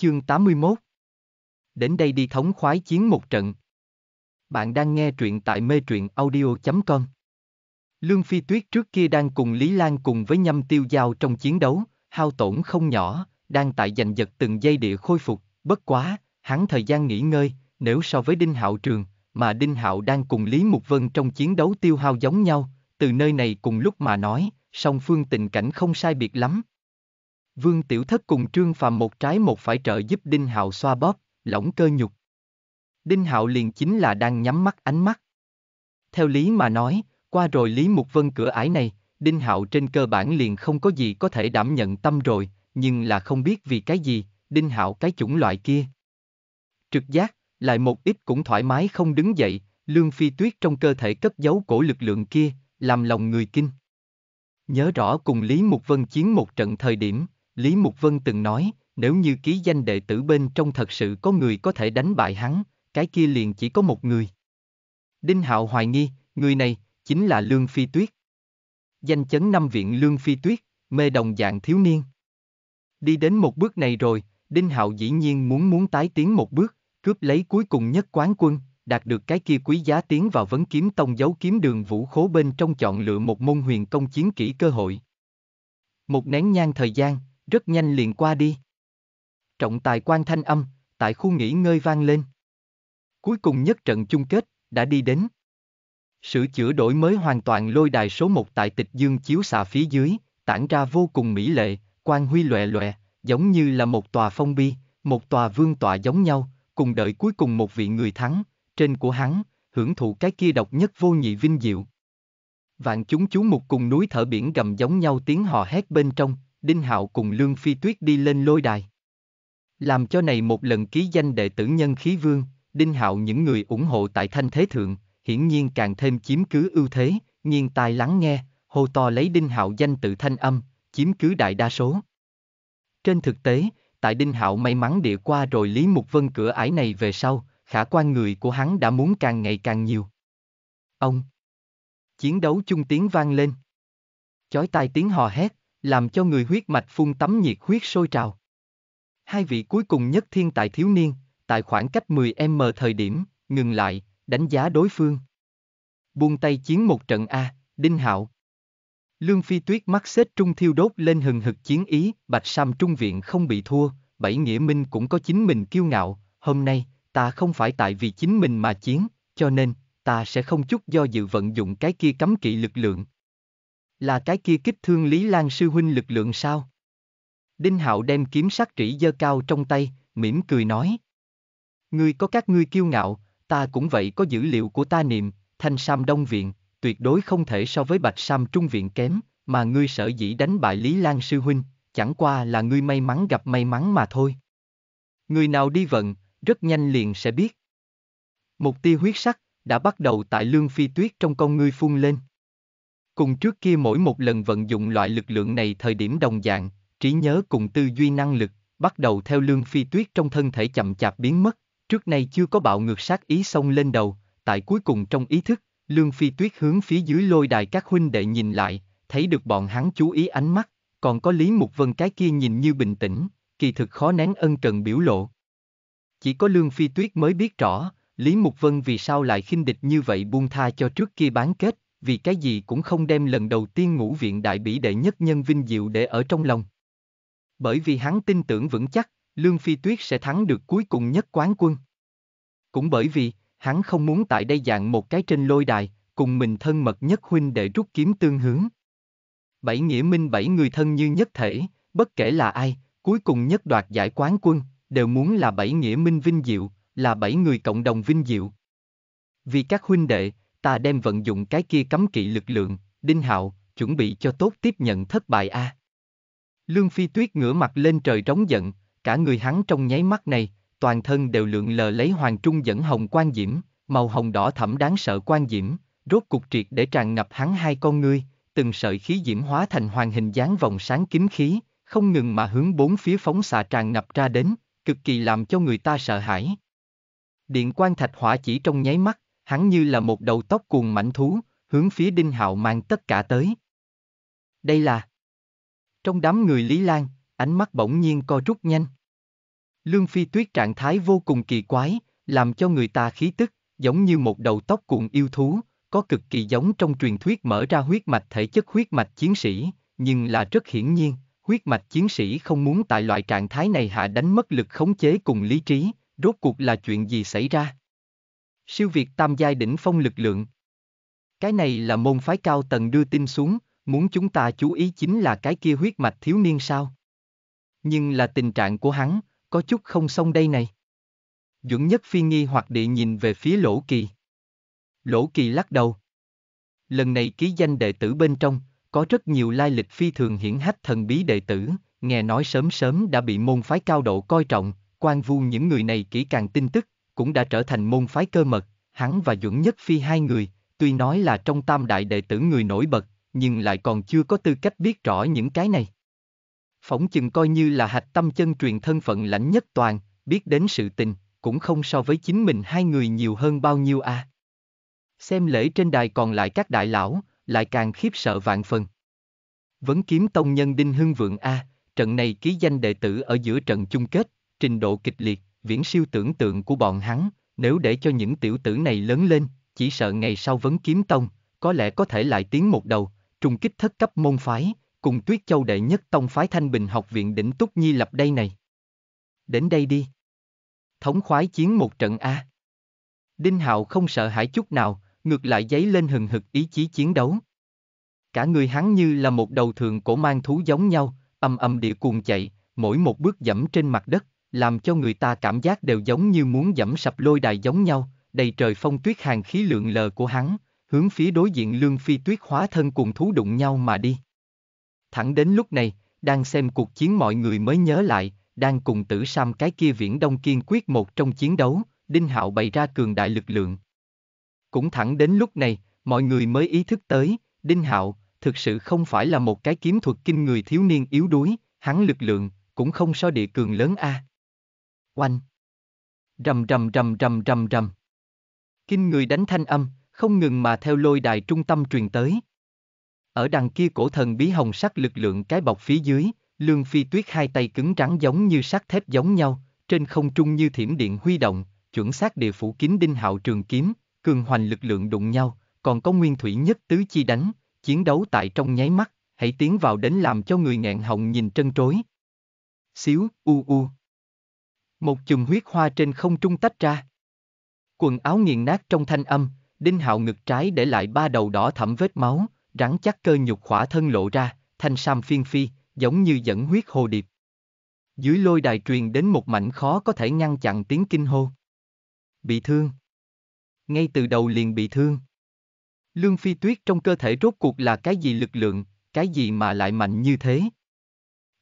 Chương 81 Đến đây đi thống khoái chiến một trận. Bạn đang nghe truyện tại mê truyện audio.com Lương Phi Tuyết trước kia đang cùng Lý Lan cùng với nhâm tiêu giao trong chiến đấu, hao tổn không nhỏ, đang tại giành giật từng giây địa khôi phục, bất quá, hắn thời gian nghỉ ngơi, nếu so với Đinh Hạo Trường, mà Đinh Hạo đang cùng Lý Mục Vân trong chiến đấu tiêu hao giống nhau, từ nơi này cùng lúc mà nói, song phương tình cảnh không sai biệt lắm, Vương Tiểu Thất cùng Trương Phàm một trái một phải trợ giúp Đinh Hạo xoa bóp, lỏng cơ nhục. Đinh Hạo liền chính là đang nhắm mắt ánh mắt. Theo lý mà nói, qua rồi Lý Mục Vân cửa ải này, Đinh Hạo trên cơ bản liền không có gì có thể đảm nhận tâm rồi, nhưng là không biết vì cái gì, Đinh Hạo cái chủng loại kia. Trực giác, lại một ít cũng thoải mái không đứng dậy, Lương Phi Tuyết trong cơ thể cất giấu cổ lực lượng kia, làm lòng người kinh. Nhớ rõ cùng Lý Mục Vân chiến một trận thời điểm, Lý Mục Vân từng nói, nếu như ký danh đệ tử bên trong thật sự có người có thể đánh bại hắn, cái kia liền chỉ có một người. Đinh Hạo hoài nghi, người này, chính là Lương Phi Tuyết. Danh chấn năm viện Lương Phi Tuyết, mê đồng dạng thiếu niên. Đi đến một bước này rồi, Đinh Hạo dĩ nhiên muốn muốn tái tiến một bước, cướp lấy cuối cùng nhất quán quân, đạt được cái kia quý giá tiến vào vấn kiếm tông giấu kiếm đường vũ khố bên trong chọn lựa một môn huyền công chiến kỹ cơ hội. Một nén nhang thời gian, rất nhanh liền qua đi. Trọng tài quan thanh âm, tại khu nghỉ ngơi vang lên. Cuối cùng nhất trận chung kết, đã đi đến. Sửa chữa đổi mới hoàn toàn lôi đài số 1 tại tịch dương chiếu xạ phía dưới, tản ra vô cùng mỹ lệ, quan huy lệ lệ, giống như là một tòa phong bi, một tòa vương tọa giống nhau, cùng đợi cuối cùng một vị người thắng, trên của hắn, hưởng thụ cái kia độc nhất vô nhị vinh diệu. Vạn chúng chú mục cùng núi thở biển gầm giống nhau tiếng hò hét bên trong, Đinh Hạo cùng Lương Phi Tuyết đi lên lôi đài. Làm cho này một lần ký danh đệ tử nhân khí vương, Đinh Hạo những người ủng hộ tại thanh thế thượng, hiển nhiên càng thêm chiếm cứ ưu thế, nghiêng tai lắng nghe, hô to lấy Đinh Hạo danh tự thanh âm, chiếm cứ đại đa số. Trên thực tế, tại Đinh Hạo may mắn địa qua rồi Lý Mục Vân cửa ải này về sau, khả quan người của hắn đã muốn càng ngày càng nhiều. Ông Chiến đấu chung tiếng vang lên. Chói tai tiếng hò hét, làm cho người huyết mạch phun tắm nhiệt huyết sôi trào. Hai vị cuối cùng nhất thiên tài thiếu niên, tại khoảng cách 10m thời điểm, ngừng lại, đánh giá đối phương. Buông tay chiến một trận A, Đinh Hạo. Lương Phi Tuyết mắt xếp trung thiêu đốt lên hừng hực chiến ý, Bạch Sam Trung Viện không bị thua, Bảy Nghĩa Minh cũng có chính mình kiêu ngạo, hôm nay, ta không phải tại vì chính mình mà chiến, cho nên, ta sẽ không chút do dự vận dụng cái kia cấm kỵ lực lượng, là cái kia kích thương Lý Lan sư huynh lực lượng sao? Đinh Hạo đem kiếm sắc trĩ dơ cao trong tay, mỉm cười nói. Ngươi có các ngươi kiêu ngạo, ta cũng vậy có dữ liệu của ta niệm, thanh sam đông viện, tuyệt đối không thể so với bạch sam trung viện kém, mà ngươi sở dĩ đánh bại Lý Lan sư huynh, chẳng qua là ngươi may mắn gặp may mắn mà thôi. Người nào đi vận, rất nhanh liền sẽ biết. Một tia huyết sắc đã bắt đầu tại lương phi tuyết trong con ngươi phun lên. Cùng trước kia mỗi một lần vận dụng loại lực lượng này thời điểm đồng dạng, trí nhớ cùng tư duy năng lực, bắt đầu theo lương phi tuyết trong thân thể chậm chạp biến mất, trước nay chưa có bạo ngược sát ý xông lên đầu, tại cuối cùng trong ý thức, lương phi tuyết hướng phía dưới lôi đài các huynh đệ nhìn lại, thấy được bọn hắn chú ý ánh mắt, còn có Lý Mục Vân cái kia nhìn như bình tĩnh, kỳ thực khó nén ân cần biểu lộ. Chỉ có Lương Phi Tuyết mới biết rõ, Lý Mục Vân vì sao lại khinh địch như vậy buông tha cho trước kia bán kết, vì cái gì cũng không đem lần đầu tiên ngũ viện đại bỉ đệ nhất nhân vinh diệu để ở trong lòng. Bởi vì hắn tin tưởng vững chắc, Lương Phi Tuyết sẽ thắng được cuối cùng nhất quán quân. Cũng bởi vì, hắn không muốn tại đây dạng một cái trên lôi đài, cùng mình thân mật nhất huynh để rút kiếm tương hướng. Bảy nghĩa minh bảy người thân như nhất thể, bất kể là ai, cuối cùng nhất đoạt giải quán quân, đều muốn là bảy nghĩa minh vinh diệu, là bảy người cộng đồng vinh diệu. Vì các huynh đệ, ta đem vận dụng cái kia cấm kỵ lực lượng, Đinh Hạo, chuẩn bị cho tốt tiếp nhận thất bại a. Lương Phi Tuyết ngửa mặt lên trời trống giận, cả người hắn trong nháy mắt này, toàn thân đều lượng lờ lấy hoàng trung dẫn hồng quan diễm, màu hồng đỏ thẫm đáng sợ quan diễm, rốt cục triệt để tràn ngập hắn hai con ngươi, từng sợi khí diễm hóa thành hoàng hình dáng vòng sáng kín khí, không ngừng mà hướng bốn phía phóng xạ tràn ngập ra đến, cực kỳ làm cho người ta sợ hãi. Điện quan thạch hỏa chỉ trong nháy mắt, hắn như là một đầu tóc cuồng mảnh thú, hướng phía Đinh Hạo mang tất cả tới. Đây là... Trong đám người Lý Lan, ánh mắt bỗng nhiên co rút nhanh. Lương Phi Tuyết trạng thái vô cùng kỳ quái, làm cho người ta khí tức, giống như một đầu tóc cuộn yêu thú, có cực kỳ giống trong truyền thuyết mở ra huyết mạch thể chất huyết mạch chiến sĩ, nhưng là rất hiển nhiên, huyết mạch chiến sĩ không muốn tại loại trạng thái này hạ đánh mất lực khống chế cùng lý trí, rốt cuộc là chuyện gì xảy ra siêu việt tam giai đỉnh phong lực lượng. Cái này là môn phái cao tầng đưa tin xuống, muốn chúng ta chú ý chính là cái kia huyết mạch thiếu niên sao. Nhưng là tình trạng của hắn, có chút không xong đây này. Duẩn nhất phi nghi hoặc địa nhìn về phía lỗ kỳ. Lỗ kỳ lắc đầu. Lần này ký danh đệ tử bên trong, có rất nhiều lai lịch phi thường hiển hách thần bí đệ tử, nghe nói sớm sớm đã bị môn phái cao độ coi trọng, quan vu những người này kỹ càng tin tức, cũng đã trở thành môn phái cơ mật, hắn và Duẩn Nhất Phi hai người, tuy nói là trong tam đại đệ tử người nổi bật, nhưng lại còn chưa có tư cách biết rõ những cái này. Phỏng chừng coi như là hạch tâm chân truyền thân phận lãnh nhất toàn, biết đến sự tình, cũng không so với chính mình hai người nhiều hơn bao nhiêu à. Xem lễ trên đài còn lại các đại lão, lại càng khiếp sợ vạn phần. Vấn kiếm tông nhân Đinh Hưng Vượng A, trận này ký danh đệ tử ở giữa trận chung kết, trình độ kịch liệt, viễn siêu tưởng tượng của bọn hắn, nếu để cho những tiểu tử này lớn lên, chỉ sợ ngày sau vấn kiếm tông, có lẽ có thể lại tiến một đầu, trùng kích thất cấp môn phái, cùng tuyết châu đệ nhất tông phái Thanh Bình học viện đỉnh Túc Nhi lập đây này. Đến đây đi. Thống khoái chiến một trận A. Đinh Hạo không sợ hãi chút nào, ngược lại giấy lên hừng hực ý chí chiến đấu. Cả người hắn như là một đầu thường cổ mang thú giống nhau, âm âm địa cuồng chạy, mỗi một bước dẫm trên mặt đất, làm cho người ta cảm giác đều giống như muốn dẫm sập lôi đài giống nhau, đầy trời phong tuyết hàng khí lượng lờ của hắn, hướng phía đối diện lương phi tuyết hóa thân cùng thú đụng nhau mà đi. Thẳng đến lúc này, đang xem cuộc chiến mọi người mới nhớ lại, đang cùng tử sam cái kia viễn đông kiên quyết một trong chiến đấu, Đinh Hạo bày ra cường đại lực lượng. Cũng thẳng đến lúc này, mọi người mới ý thức tới, Đinh Hạo thực sự không phải là một cái kiếm thuật kinh người thiếu niên yếu đuối, hắn lực lượng cũng không so địa cường lớn a. À. Oanh! Rầm rầm rầm rầm rầm rầm. Kinh người đánh thanh âm, không ngừng mà theo lôi đài trung tâm truyền tới. Ở đằng kia cổ thần bí hồng sắc lực lượng cái bọc phía dưới, Lương Phi Tuyết hai tay cứng trắng giống như sắt thép giống nhau, trên không trung như thiểm điện huy động, chuẩn xác địa phủ kín đinh hạo trường kiếm, cường hoành lực lượng đụng nhau, còn có nguyên thủy nhất tứ chi đánh, chiến đấu tại trong nháy mắt, hãy tiến vào đến làm cho người nghẹn họng nhìn trân trối. Xíu, u u. Một chùm huyết hoa trên không trung tách ra. Quần áo nghiền nát trong thanh âm, Đinh Hạo ngực trái để lại ba đầu đỏ thẫm vết máu, rắn chắc cơ nhục khỏa thân lộ ra, thanh sam phiên phi, giống như dẫn huyết hồ điệp. Dưới lôi đài truyền đến một mảnh khó có thể ngăn chặn tiếng kinh hô. Bị thương. Ngay từ đầu liền bị thương. Lương Phi Tuyết trong cơ thể rốt cuộc là cái gì lực lượng, cái gì mà lại mạnh như thế?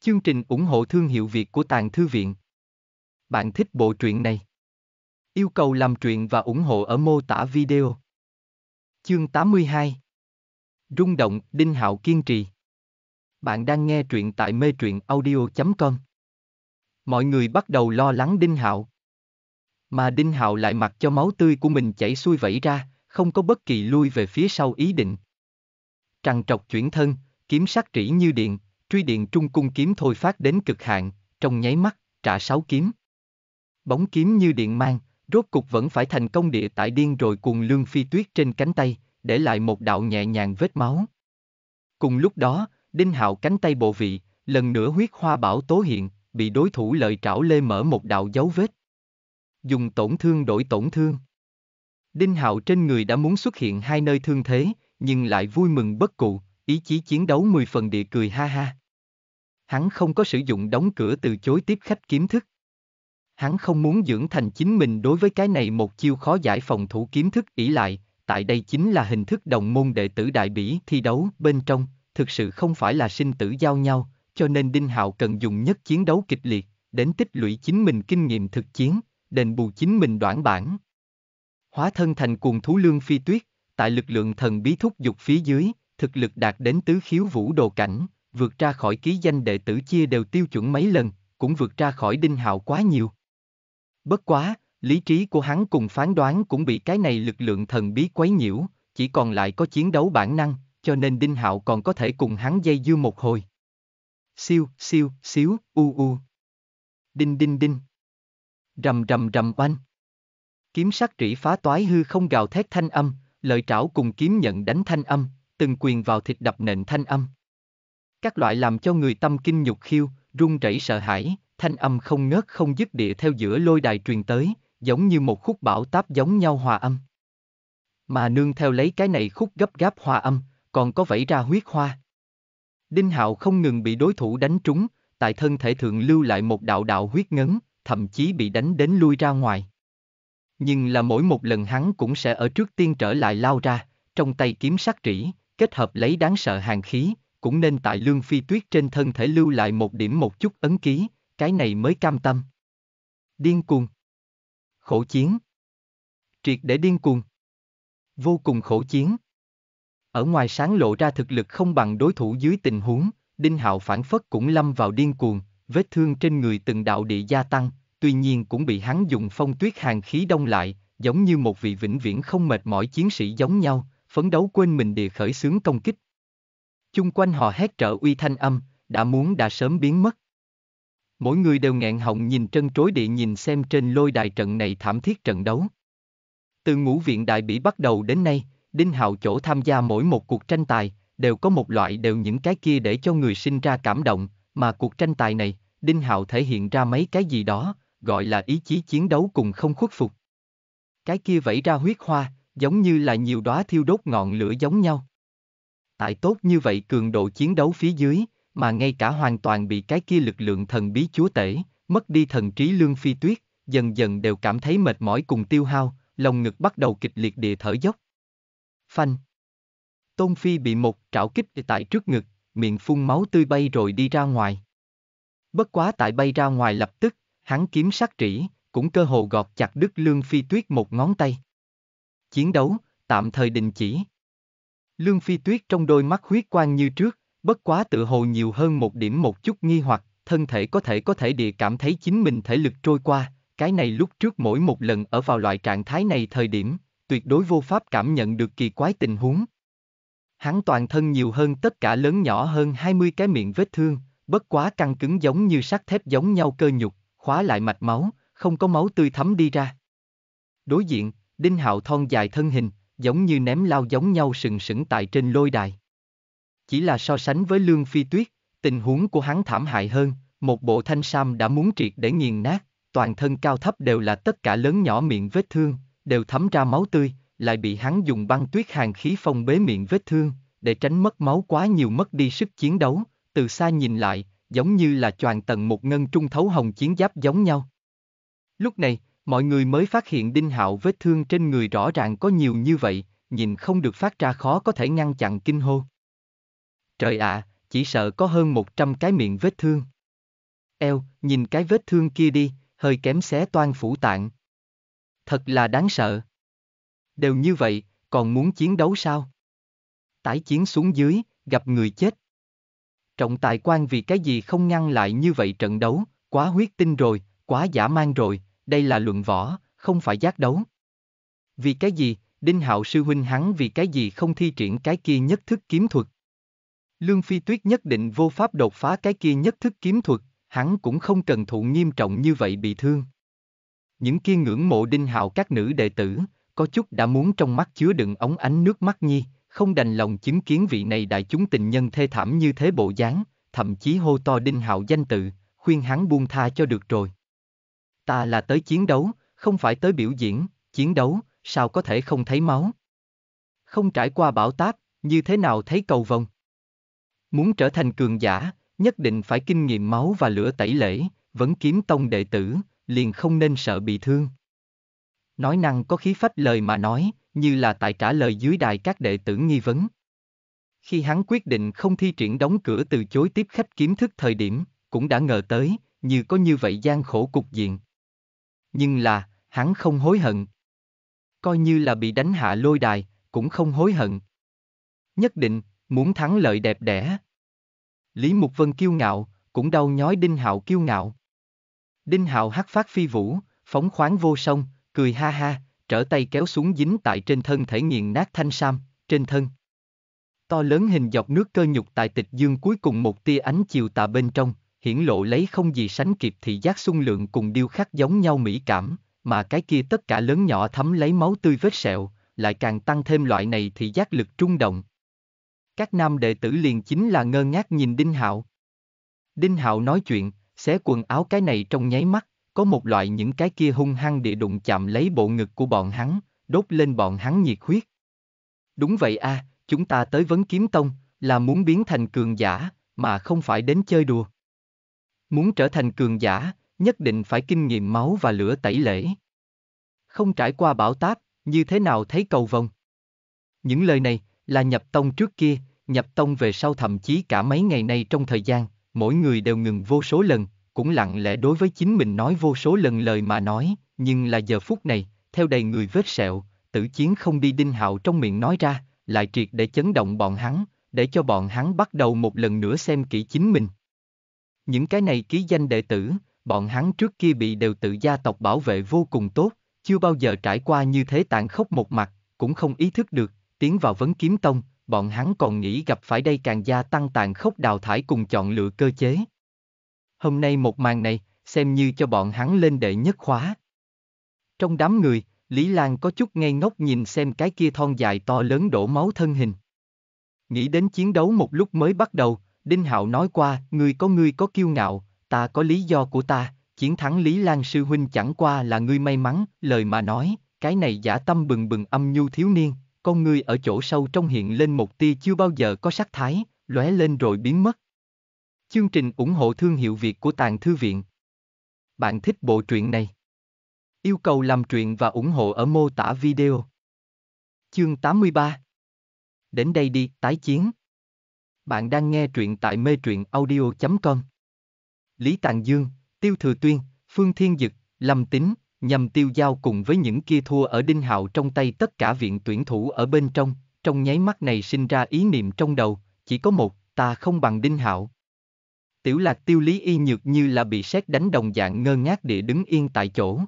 Chương trình ủng hộ thương hiệu Việt của Tàng Thư Viện bạn thích bộ truyện này? Yêu cầu làm truyện và ủng hộ ở mô tả video. Chương 82 Rung động, Đinh Hạo kiên trì. Bạn đang nghe truyện tại mê truyện audio.com. Mọi người bắt đầu lo lắng Đinh Hạo. Mà Đinh Hạo lại mặc cho máu tươi của mình chảy xuôi vẩy ra, không có bất kỳ lui về phía sau ý định. Trằn trọc chuyển thân, kiếm sát trĩ như điện, truy điện trung cung kiếm thôi phát đến cực hạn, trong nháy mắt, trả sáu kiếm. Bóng kiếm như điện mang, rốt cục vẫn phải thành công địa tại điên rồi cùng lương phi tuyết trên cánh tay, để lại một đạo nhẹ nhàng vết máu. Cùng lúc đó, đinh hạo cánh tay bộ vị, lần nữa huyết hoa bảo tố hiện, bị đối thủ lợi trảo lê mở một đạo dấu vết. Dùng tổn thương đổi tổn thương. Đinh hạo trên người đã muốn xuất hiện hai nơi thương thế, nhưng lại vui mừng bất cụ, ý chí chiến đấu mười phần địa cười ha ha. Hắn không có sử dụng đóng cửa từ chối tiếp khách kiếm thức, Hắn không muốn dưỡng thành chính mình đối với cái này một chiêu khó giải phòng thủ kiếm thức ỷ lại, tại đây chính là hình thức đồng môn đệ tử đại bỉ thi đấu bên trong, thực sự không phải là sinh tử giao nhau, cho nên Đinh Hạo cần dùng nhất chiến đấu kịch liệt, đến tích lũy chính mình kinh nghiệm thực chiến, đền bù chính mình đoạn bản. Hóa thân thành cuồng thú lương phi tuyết, tại lực lượng thần bí thúc dục phía dưới, thực lực đạt đến tứ khiếu vũ đồ cảnh, vượt ra khỏi ký danh đệ tử chia đều tiêu chuẩn mấy lần, cũng vượt ra khỏi Đinh Hạo quá nhiều. Bất quá, lý trí của hắn cùng phán đoán cũng bị cái này lực lượng thần bí quấy nhiễu, chỉ còn lại có chiến đấu bản năng, cho nên Đinh Hạo còn có thể cùng hắn dây dưa một hồi. Siêu, siêu, xíu, u u. Đinh đinh đinh. Rầm rầm rầm oanh. Kiếm sắc trĩ phá toái hư không gào thét thanh âm, lợi trảo cùng kiếm nhận đánh thanh âm, từng quyền vào thịt đập nện thanh âm. Các loại làm cho người tâm kinh nhục khiêu, run rẩy sợ hãi, thanh âm không ngớt không dứt địa theo giữa lôi đài truyền tới, giống như một khúc bão táp giống nhau hòa âm. Mà nương theo lấy cái này khúc gấp gáp hòa âm, còn có vẫy ra huyết hoa. Đinh Hạo không ngừng bị đối thủ đánh trúng, tại thân thể thượng lưu lại một đạo đạo huyết ngấn, thậm chí bị đánh đến lui ra ngoài. Nhưng là mỗi một lần hắn cũng sẽ ở trước tiên trở lại lao ra, trong tay kiếm sắc trĩ, kết hợp lấy đáng sợ hàng khí, cũng nên tại lương phi tuyết trên thân thể lưu lại một điểm một chút ấn ký, cái này mới cam tâm. Điên cuồng. Khổ chiến. Triệt để điên cuồng. Vô cùng khổ chiến. Ở ngoài sáng lộ ra thực lực không bằng đối thủ dưới tình huống, Đinh Hạo phản phất cũng lâm vào điên cuồng, vết thương trên người từng đạo địa gia tăng, tuy nhiên cũng bị hắn dùng phong tuyết hàng khí đông lại, giống như một vị vĩnh viễn không mệt mỏi chiến sĩ giống nhau, phấn đấu quên mình địa khởi xướng công kích. Chung quanh họ hét trợ uy thanh âm, đã muốn đã sớm biến mất mỗi người đều nghẹn họng nhìn trân trối địa nhìn xem trên lôi đài trận này thảm thiết trận đấu. Từ ngũ viện đại bỉ bắt đầu đến nay, Đinh Hạo chỗ tham gia mỗi một cuộc tranh tài, đều có một loại đều những cái kia để cho người sinh ra cảm động, mà cuộc tranh tài này, Đinh Hạo thể hiện ra mấy cái gì đó, gọi là ý chí chiến đấu cùng không khuất phục. Cái kia vẫy ra huyết hoa, giống như là nhiều đóa thiêu đốt ngọn lửa giống nhau. Tại tốt như vậy cường độ chiến đấu phía dưới, mà ngay cả hoàn toàn bị cái kia lực lượng thần bí chúa tể, mất đi thần trí lương phi tuyết, dần dần đều cảm thấy mệt mỏi cùng tiêu hao, lồng ngực bắt đầu kịch liệt địa thở dốc. Phanh. Tôn Phi bị một trảo kích tại trước ngực, miệng phun máu tươi bay rồi đi ra ngoài. Bất quá tại bay ra ngoài lập tức, hắn kiếm sát trĩ, cũng cơ hồ gọt chặt đứt Lương Phi Tuyết một ngón tay. Chiến đấu, tạm thời đình chỉ. Lương Phi Tuyết trong đôi mắt huyết quang như trước, Bất quá tự hồ nhiều hơn một điểm một chút nghi hoặc, thân thể có thể có thể địa cảm thấy chính mình thể lực trôi qua, cái này lúc trước mỗi một lần ở vào loại trạng thái này thời điểm, tuyệt đối vô pháp cảm nhận được kỳ quái tình huống. Hắn toàn thân nhiều hơn tất cả lớn nhỏ hơn 20 cái miệng vết thương, bất quá căng cứng giống như sắt thép giống nhau cơ nhục, khóa lại mạch máu, không có máu tươi thấm đi ra. Đối diện, Đinh Hạo thon dài thân hình, giống như ném lao giống nhau sừng sững tại trên lôi đài. Chỉ là so sánh với Lương Phi Tuyết, tình huống của hắn thảm hại hơn, một bộ thanh sam đã muốn triệt để nghiền nát, toàn thân cao thấp đều là tất cả lớn nhỏ miệng vết thương, đều thấm ra máu tươi, lại bị hắn dùng băng tuyết hàng khí phong bế miệng vết thương, để tránh mất máu quá nhiều mất đi sức chiến đấu, từ xa nhìn lại, giống như là choàng tầng một ngân trung thấu hồng chiến giáp giống nhau. Lúc này, mọi người mới phát hiện Đinh Hạo vết thương trên người rõ ràng có nhiều như vậy, nhìn không được phát ra khó có thể ngăn chặn kinh hô trời ạ, à, chỉ sợ có hơn 100 cái miệng vết thương. Eo, nhìn cái vết thương kia đi, hơi kém xé toan phủ tạng. Thật là đáng sợ. Đều như vậy, còn muốn chiến đấu sao? Tải chiến xuống dưới, gặp người chết. Trọng tài quan vì cái gì không ngăn lại như vậy trận đấu, quá huyết tinh rồi, quá giả mang rồi, đây là luận võ, không phải giác đấu. Vì cái gì, Đinh Hạo sư huynh hắn vì cái gì không thi triển cái kia nhất thức kiếm thuật? Lương Phi Tuyết nhất định vô pháp đột phá cái kia nhất thức kiếm thuật, hắn cũng không cần thụ nghiêm trọng như vậy bị thương. Những kia ngưỡng mộ đinh hạo các nữ đệ tử, có chút đã muốn trong mắt chứa đựng ống ánh nước mắt nhi, không đành lòng chứng kiến vị này đại chúng tình nhân thê thảm như thế bộ dáng, thậm chí hô to đinh hạo danh tự, khuyên hắn buông tha cho được rồi. Ta là tới chiến đấu, không phải tới biểu diễn, chiến đấu, sao có thể không thấy máu? Không trải qua bão táp, như thế nào thấy cầu vồng? Muốn trở thành cường giả, nhất định phải kinh nghiệm máu và lửa tẩy lễ, vẫn kiếm tông đệ tử, liền không nên sợ bị thương. Nói năng có khí phách lời mà nói, như là tại trả lời dưới đài các đệ tử nghi vấn. Khi hắn quyết định không thi triển đóng cửa từ chối tiếp khách kiếm thức thời điểm, cũng đã ngờ tới, như có như vậy gian khổ cục diện. Nhưng là, hắn không hối hận. Coi như là bị đánh hạ lôi đài, cũng không hối hận. Nhất định, muốn thắng lợi đẹp đẽ, Lý Mục Vân kiêu ngạo, cũng đau nhói Đinh Hạo kiêu ngạo. Đinh Hạo hắc phát phi vũ, phóng khoáng vô song, cười ha ha, trở tay kéo xuống dính tại trên thân thể nghiền nát thanh sam, trên thân. To lớn hình dọc nước cơ nhục tại tịch dương cuối cùng một tia ánh chiều tà bên trong, hiển lộ lấy không gì sánh kịp thị giác xung lượng cùng điêu khắc giống nhau mỹ cảm, mà cái kia tất cả lớn nhỏ thấm lấy máu tươi vết sẹo, lại càng tăng thêm loại này thị giác lực trung động các nam đệ tử liền chính là ngơ ngác nhìn Đinh Hạo. Đinh Hạo nói chuyện, xé quần áo cái này trong nháy mắt, có một loại những cái kia hung hăng địa đụng chạm lấy bộ ngực của bọn hắn, đốt lên bọn hắn nhiệt huyết. Đúng vậy a, à, chúng ta tới vấn kiếm tông, là muốn biến thành cường giả, mà không phải đến chơi đùa. Muốn trở thành cường giả, nhất định phải kinh nghiệm máu và lửa tẩy lễ. Không trải qua bão táp, như thế nào thấy cầu vồng. Những lời này, là nhập tông trước kia, nhập tông về sau thậm chí cả mấy ngày nay trong thời gian, mỗi người đều ngừng vô số lần, cũng lặng lẽ đối với chính mình nói vô số lần lời mà nói, nhưng là giờ phút này, theo đầy người vết sẹo, tử chiến không đi đinh hạo trong miệng nói ra, lại triệt để chấn động bọn hắn, để cho bọn hắn bắt đầu một lần nữa xem kỹ chính mình. Những cái này ký danh đệ tử, bọn hắn trước kia bị đều tự gia tộc bảo vệ vô cùng tốt, chưa bao giờ trải qua như thế tàn khốc một mặt, cũng không ý thức được, tiến vào vấn kiếm tông, bọn hắn còn nghĩ gặp phải đây càng gia tăng tàn khốc đào thải cùng chọn lựa cơ chế. Hôm nay một màn này, xem như cho bọn hắn lên đệ nhất khóa. Trong đám người, Lý Lan có chút ngây ngốc nhìn xem cái kia thon dài to lớn đổ máu thân hình. Nghĩ đến chiến đấu một lúc mới bắt đầu, Đinh Hạo nói qua, ngươi có ngươi có kiêu ngạo, ta có lý do của ta, chiến thắng Lý Lan sư huynh chẳng qua là ngươi may mắn, lời mà nói, cái này giả tâm bừng bừng âm nhu thiếu niên, con người ở chỗ sâu trong hiện lên một tia chưa bao giờ có sắc thái, lóe lên rồi biến mất. Chương trình ủng hộ thương hiệu Việt của Tàng Thư Viện. Bạn thích bộ truyện này? Yêu cầu làm truyện và ủng hộ ở mô tả video. Chương 83 Đến đây đi, tái chiến. Bạn đang nghe truyện tại mê truyện audio.com Lý Tàng Dương, Tiêu Thừa Tuyên, Phương Thiên Dực, Lâm Tính, nhằm tiêu giao cùng với những kia thua ở Đinh Hạo trong tay tất cả viện tuyển thủ ở bên trong, trong nháy mắt này sinh ra ý niệm trong đầu, chỉ có một, ta không bằng Đinh Hạo. Tiểu lạc tiêu lý y nhược như là bị sét đánh đồng dạng ngơ ngác địa đứng yên tại chỗ.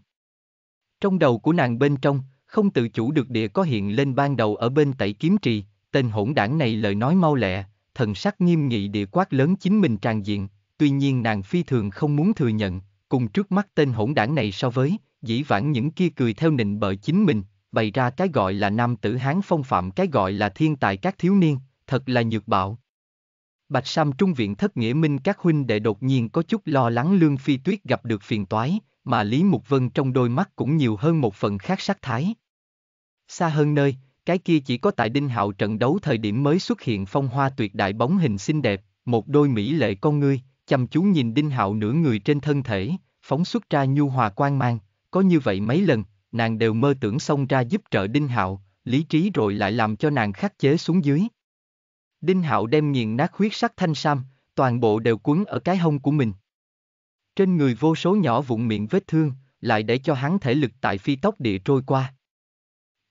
Trong đầu của nàng bên trong, không tự chủ được địa có hiện lên ban đầu ở bên tẩy kiếm trì, tên hỗn đảng này lời nói mau lẹ, thần sắc nghiêm nghị địa quát lớn chính mình tràn diện, tuy nhiên nàng phi thường không muốn thừa nhận, cùng trước mắt tên hỗn đảng này so với, dĩ vãng những kia cười theo nịnh bợ chính mình, bày ra cái gọi là nam tử hán phong phạm cái gọi là thiên tài các thiếu niên, thật là nhược bạo. Bạch Sam Trung Viện thất nghĩa minh các huynh đệ đột nhiên có chút lo lắng Lương Phi Tuyết gặp được phiền toái, mà Lý Mục Vân trong đôi mắt cũng nhiều hơn một phần khác sắc thái. Xa hơn nơi, cái kia chỉ có tại Đinh Hạo trận đấu thời điểm mới xuất hiện phong hoa tuyệt đại bóng hình xinh đẹp, một đôi mỹ lệ con ngươi, chăm chú nhìn Đinh Hạo nửa người trên thân thể, phóng xuất ra nhu hòa quan mang, có như vậy mấy lần, nàng đều mơ tưởng xông ra giúp trợ Đinh Hạo, lý trí rồi lại làm cho nàng khắc chế xuống dưới. Đinh Hạo đem nghiền nát huyết sắc thanh sam, toàn bộ đều quấn ở cái hông của mình. Trên người vô số nhỏ vụn miệng vết thương, lại để cho hắn thể lực tại phi tốc địa trôi qua.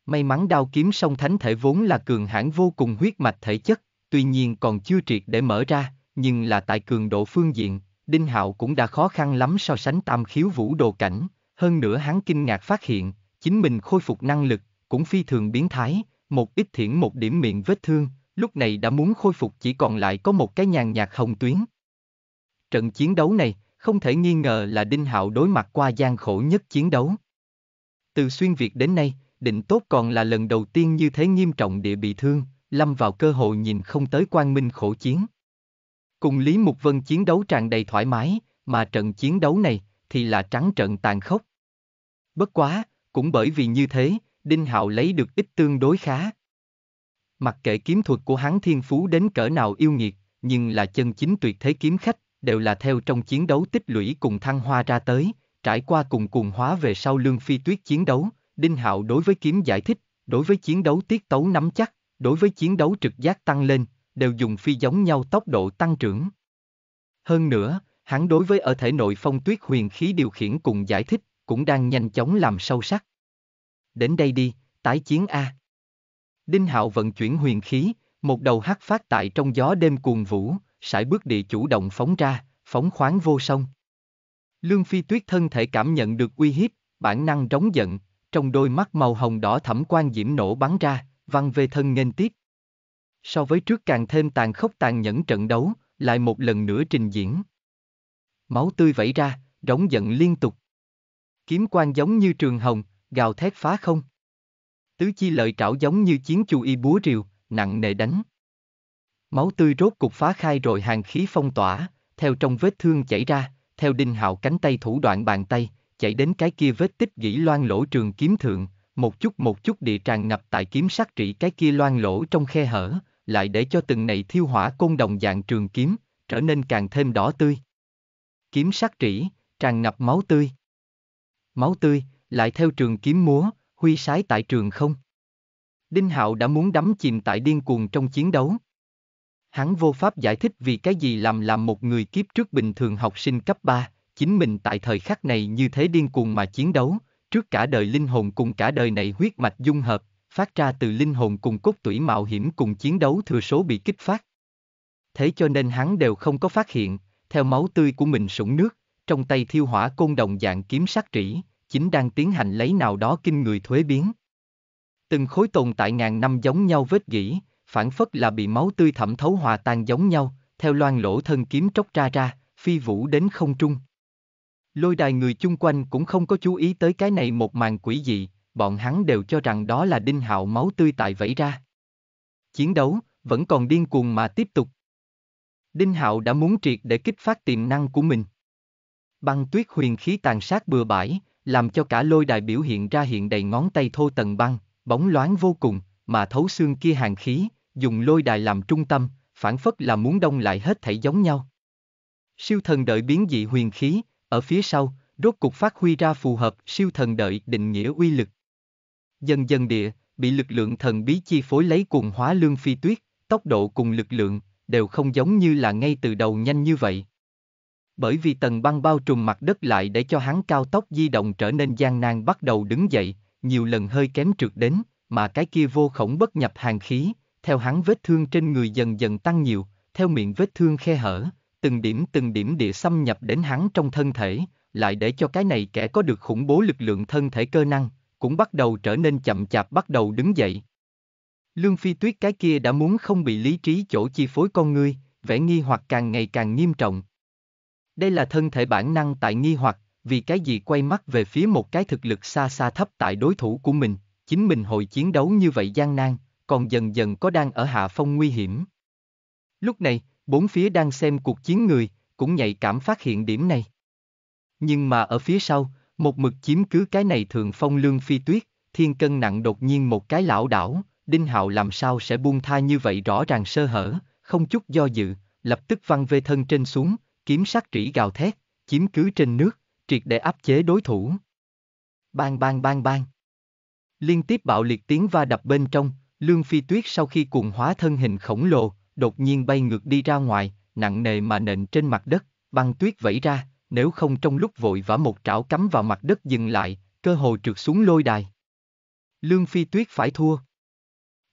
May mắn đao kiếm song thánh thể vốn là cường hãn vô cùng huyết mạch thể chất, tuy nhiên còn chưa triệt để mở ra, nhưng là tại cường độ phương diện, Đinh Hạo cũng đã khó khăn lắm so sánh tam khiếu vũ đồ cảnh, hơn nữa hắn kinh ngạc phát hiện, chính mình khôi phục năng lực, cũng phi thường biến thái, một ít thiển một điểm miệng vết thương, lúc này đã muốn khôi phục chỉ còn lại có một cái nhàn nhạt hồng tuyến. Trận chiến đấu này, không thể nghi ngờ là Đinh Hạo đối mặt qua gian khổ nhất chiến đấu. Từ xuyên Việt đến nay, định tốt còn là lần đầu tiên như thế nghiêm trọng địa bị thương, lâm vào cơ hội nhìn không tới quang minh khổ chiến. Cùng Lý Mục Vân chiến đấu tràn đầy thoải mái, mà trận chiến đấu này, thì là trắng trợn tàn khốc. Bất quá, cũng bởi vì như thế, Đinh Hạo lấy được ít tương đối khá. Mặc kệ kiếm thuật của hắn thiên phú đến cỡ nào yêu nghiệt, nhưng là chân chính tuyệt thế kiếm khách, đều là theo trong chiến đấu tích lũy cùng thăng hoa ra tới, trải qua cùng cùng hóa về sau lương phi tuyết chiến đấu, Đinh Hạo đối với kiếm giải thích, đối với chiến đấu tiết tấu nắm chắc, đối với chiến đấu trực giác tăng lên, đều dùng phi giống nhau tốc độ tăng trưởng. Hơn nữa, Hắn đối với ở thể nội phong tuyết huyền khí điều khiển cùng giải thích, cũng đang nhanh chóng làm sâu sắc. Đến đây đi, tái chiến A. Đinh Hạo vận chuyển huyền khí, một đầu hắc phát tại trong gió đêm cuồng vũ, sải bước địa chủ động phóng ra, phóng khoáng vô song. Lương Phi Tuyết thân thể cảm nhận được uy hiếp, bản năng trống giận, trong đôi mắt màu hồng đỏ thẩm quan diễm nổ bắn ra, văng về thân nghênh tiếp. So với trước càng thêm tàn khốc tàn nhẫn trận đấu, lại một lần nữa trình diễn. Máu tươi vẩy ra, rống giận liên tục. Kiếm quan giống như trường hồng, gào thét phá không. Tứ chi lợi trảo giống như chiến chu y búa rìu, nặng nề đánh. Máu tươi rốt cục phá khai rồi hàng khí phong tỏa, theo trong vết thương chảy ra, theo đinh hạo cánh tay thủ đoạn bàn tay, chảy đến cái kia vết tích gỉ loan lỗ trường kiếm thượng, một chút một chút địa tràn ngập tại kiếm sắc trị cái kia loan lỗ trong khe hở, lại để cho từng này thiêu hỏa côn đồng dạng trường kiếm, trở nên càng thêm đỏ tươi kiếm sắc trĩ, tràn ngập máu tươi. Máu tươi, lại theo trường kiếm múa, huy sái tại trường không. Đinh Hạo đã muốn đắm chìm tại điên cuồng trong chiến đấu. Hắn vô pháp giải thích vì cái gì làm làm một người kiếp trước bình thường học sinh cấp 3, chính mình tại thời khắc này như thế điên cuồng mà chiến đấu, trước cả đời linh hồn cùng cả đời này huyết mạch dung hợp, phát ra từ linh hồn cùng cốt tủy mạo hiểm cùng chiến đấu thừa số bị kích phát. Thế cho nên hắn đều không có phát hiện, theo máu tươi của mình sũng nước, trong tay thiêu hỏa côn đồng dạng kiếm sát trĩ, chính đang tiến hành lấy nào đó kinh người thuế biến. Từng khối tồn tại ngàn năm giống nhau vết gỉ, phản phất là bị máu tươi thẩm thấu hòa tan giống nhau, theo loan lỗ thân kiếm tróc ra ra, phi vũ đến không trung. Lôi đài người chung quanh cũng không có chú ý tới cái này một màn quỷ dị, bọn hắn đều cho rằng đó là đinh hạo máu tươi tại vẫy ra. Chiến đấu, vẫn còn điên cuồng mà tiếp tục, Đinh Hạo đã muốn triệt để kích phát tiềm năng của mình. Băng tuyết huyền khí tàn sát bừa bãi, làm cho cả lôi đài biểu hiện ra hiện đầy ngón tay thô tầng băng, bóng loáng vô cùng, mà thấu xương kia hàng khí, dùng lôi đài làm trung tâm, phản phất là muốn đông lại hết thảy giống nhau. Siêu thần đợi biến dị huyền khí, ở phía sau, rốt cục phát huy ra phù hợp siêu thần đợi định nghĩa uy lực. Dần dần địa, bị lực lượng thần bí chi phối lấy cùng hóa lương phi tuyết, tốc độ cùng lực lượng, đều không giống như là ngay từ đầu nhanh như vậy. Bởi vì tầng băng bao trùm mặt đất lại để cho hắn cao tốc di động trở nên gian nan bắt đầu đứng dậy, nhiều lần hơi kém trượt đến, mà cái kia vô khổng bất nhập hàng khí, theo hắn vết thương trên người dần dần tăng nhiều, theo miệng vết thương khe hở, từng điểm từng điểm địa xâm nhập đến hắn trong thân thể, lại để cho cái này kẻ có được khủng bố lực lượng thân thể cơ năng, cũng bắt đầu trở nên chậm chạp bắt đầu đứng dậy. Lương Phi Tuyết cái kia đã muốn không bị lý trí chỗ chi phối con ngươi, vẻ nghi hoặc càng ngày càng nghiêm trọng. Đây là thân thể bản năng tại nghi hoặc, vì cái gì quay mắt về phía một cái thực lực xa xa thấp tại đối thủ của mình, chính mình hồi chiến đấu như vậy gian nan, còn dần dần có đang ở hạ phong nguy hiểm. Lúc này, bốn phía đang xem cuộc chiến người, cũng nhạy cảm phát hiện điểm này. Nhưng mà ở phía sau, một mực chiếm cứ cái này thường phong lương phi tuyết, thiên cân nặng đột nhiên một cái lão đảo, Đinh Hạo làm sao sẽ buông tha như vậy rõ ràng sơ hở, không chút do dự, lập tức văng về thân trên xuống, kiếm sát trĩ gào thét, chiếm cứ trên nước, triệt để áp chế đối thủ. Bang bang bang bang. Liên tiếp bạo liệt tiếng va đập bên trong, Lương Phi Tuyết sau khi cuồng hóa thân hình khổng lồ, đột nhiên bay ngược đi ra ngoài, nặng nề mà nện trên mặt đất, băng tuyết vẫy ra, nếu không trong lúc vội vã một trảo cắm vào mặt đất dừng lại, cơ hồ trượt xuống lôi đài. Lương Phi Tuyết phải thua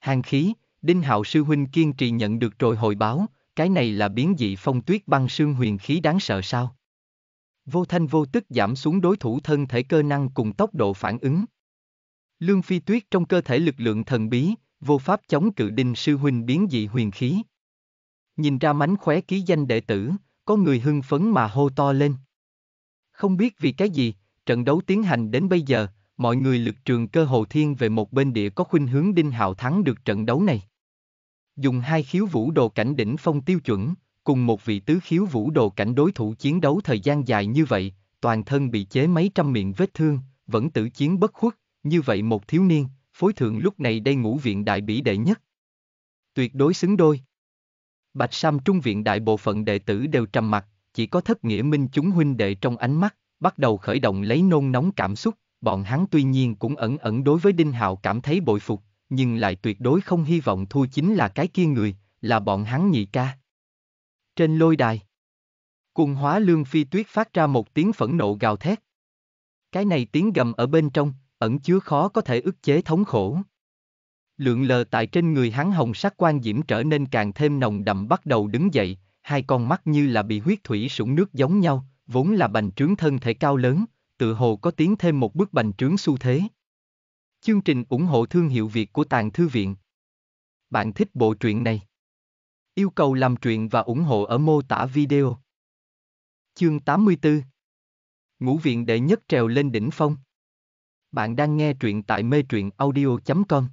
hàng khí, Đinh Hạo sư huynh kiên trì nhận được rồi hồi báo, cái này là biến dị phong tuyết băng sương huyền khí đáng sợ sao? Vô thanh vô tức giảm xuống đối thủ thân thể cơ năng cùng tốc độ phản ứng. Lương Phi Tuyết trong cơ thể lực lượng thần bí, vô pháp chống cự Đinh sư huynh biến dị huyền khí. Nhìn ra mánh khóe ký danh đệ tử, có người hưng phấn mà hô to lên. Không biết vì cái gì, trận đấu tiến hành đến bây giờ, mọi người lực trường cơ hồ thiên về một bên địa có khuynh hướng Đinh Hạo thắng được trận đấu này. Dùng hai khiếu vũ đồ cảnh đỉnh phong tiêu chuẩn, cùng một vị tứ khiếu vũ đồ cảnh đối thủ chiến đấu thời gian dài như vậy, toàn thân bị chế mấy trăm miệng vết thương, vẫn tử chiến bất khuất, như vậy một thiếu niên, phối thượng lúc này đây ngũ viện đại bỉ đệ nhất. Tuyệt đối xứng đôi. Bạch Sam Trung viện đại bộ phận đệ tử đều trầm mặt, chỉ có thất nghĩa minh chúng huynh đệ trong ánh mắt, bắt đầu khởi động lấy nôn nóng cảm xúc, bọn hắn tuy nhiên cũng ẩn ẩn đối với Đinh Hạo cảm thấy bội phục, nhưng lại tuyệt đối không hy vọng thua chính là cái kia người, là bọn hắn nhị ca. Trên lôi đài, cùng hóa lương phi tuyết phát ra một tiếng phẫn nộ gào thét. Cái này tiếng gầm ở bên trong, ẩn chứa khó có thể ức chế thống khổ. Lượng lờ tại trên người hắn hồng sắc quan diễm trở nên càng thêm nồng đậm bắt đầu đứng dậy, hai con mắt như là bị huyết thủy sũng nước giống nhau, vốn là bành trướng thân thể cao lớn, tự hồ có tiến thêm một bước bành trướng xu thế. Chương trình ủng hộ thương hiệu Việt của Tàng Thư Viện Bạn thích bộ truyện này? Yêu cầu làm truyện và ủng hộ ở mô tả video. Chương 84 Ngũ viện đệ nhất trèo lên đỉnh phong. Bạn đang nghe truyện tại mê truyện audio.com.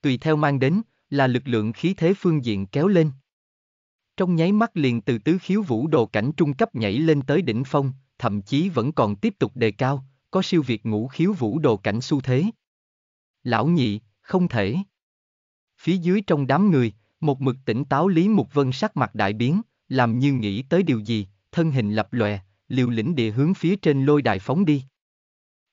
Tùy theo mang đến là lực lượng khí thế phương diện kéo lên. Trong nháy mắt liền từ tứ khiếu vũ đồ cảnh trung cấp nhảy lên tới đỉnh phong, thậm chí vẫn còn tiếp tục đề cao, có siêu việt ngũ khiếu vũ đồ cảnh xu thế. Lão nhị, không thể. Phía dưới trong đám người, một mực tỉnh táo Lý Mục Vân sắc mặt đại biến, làm như nghĩ tới điều gì, thân hình lập lòe, liều lĩnh địa hướng phía trên lôi đài phóng đi.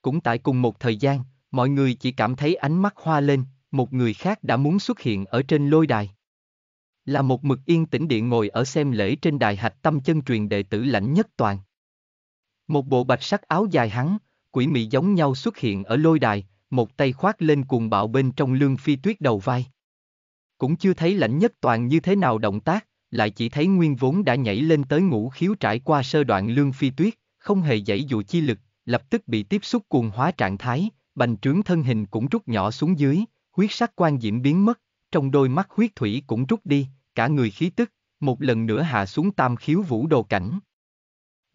Cũng tại cùng một thời gian, mọi người chỉ cảm thấy ánh mắt hoa lên, một người khác đã muốn xuất hiện ở trên lôi đài. Là một mực yên tĩnh địa ngồi ở xem lễ trên đài hạch tâm chân truyền đệ tử lãnh nhất toàn. Một bộ bạch sắc áo dài hắn, quỷ mị giống nhau xuất hiện ở lôi đài, một tay khoác lên cuồng bạo bên trong lương phi tuyết đầu vai. Cũng chưa thấy lãnh nhất toàn như thế nào động tác, lại chỉ thấy nguyên vốn đã nhảy lên tới ngũ khiếu trải qua sơ đoạn lương phi tuyết, không hề dãy dụ chi lực, lập tức bị tiếp xúc cuồng hóa trạng thái, bành trướng thân hình cũng rút nhỏ xuống dưới, huyết sắc quan diễm biến mất, trong đôi mắt huyết thủy cũng rút đi, cả người khí tức, một lần nữa hạ xuống tam khiếu vũ đồ cảnh.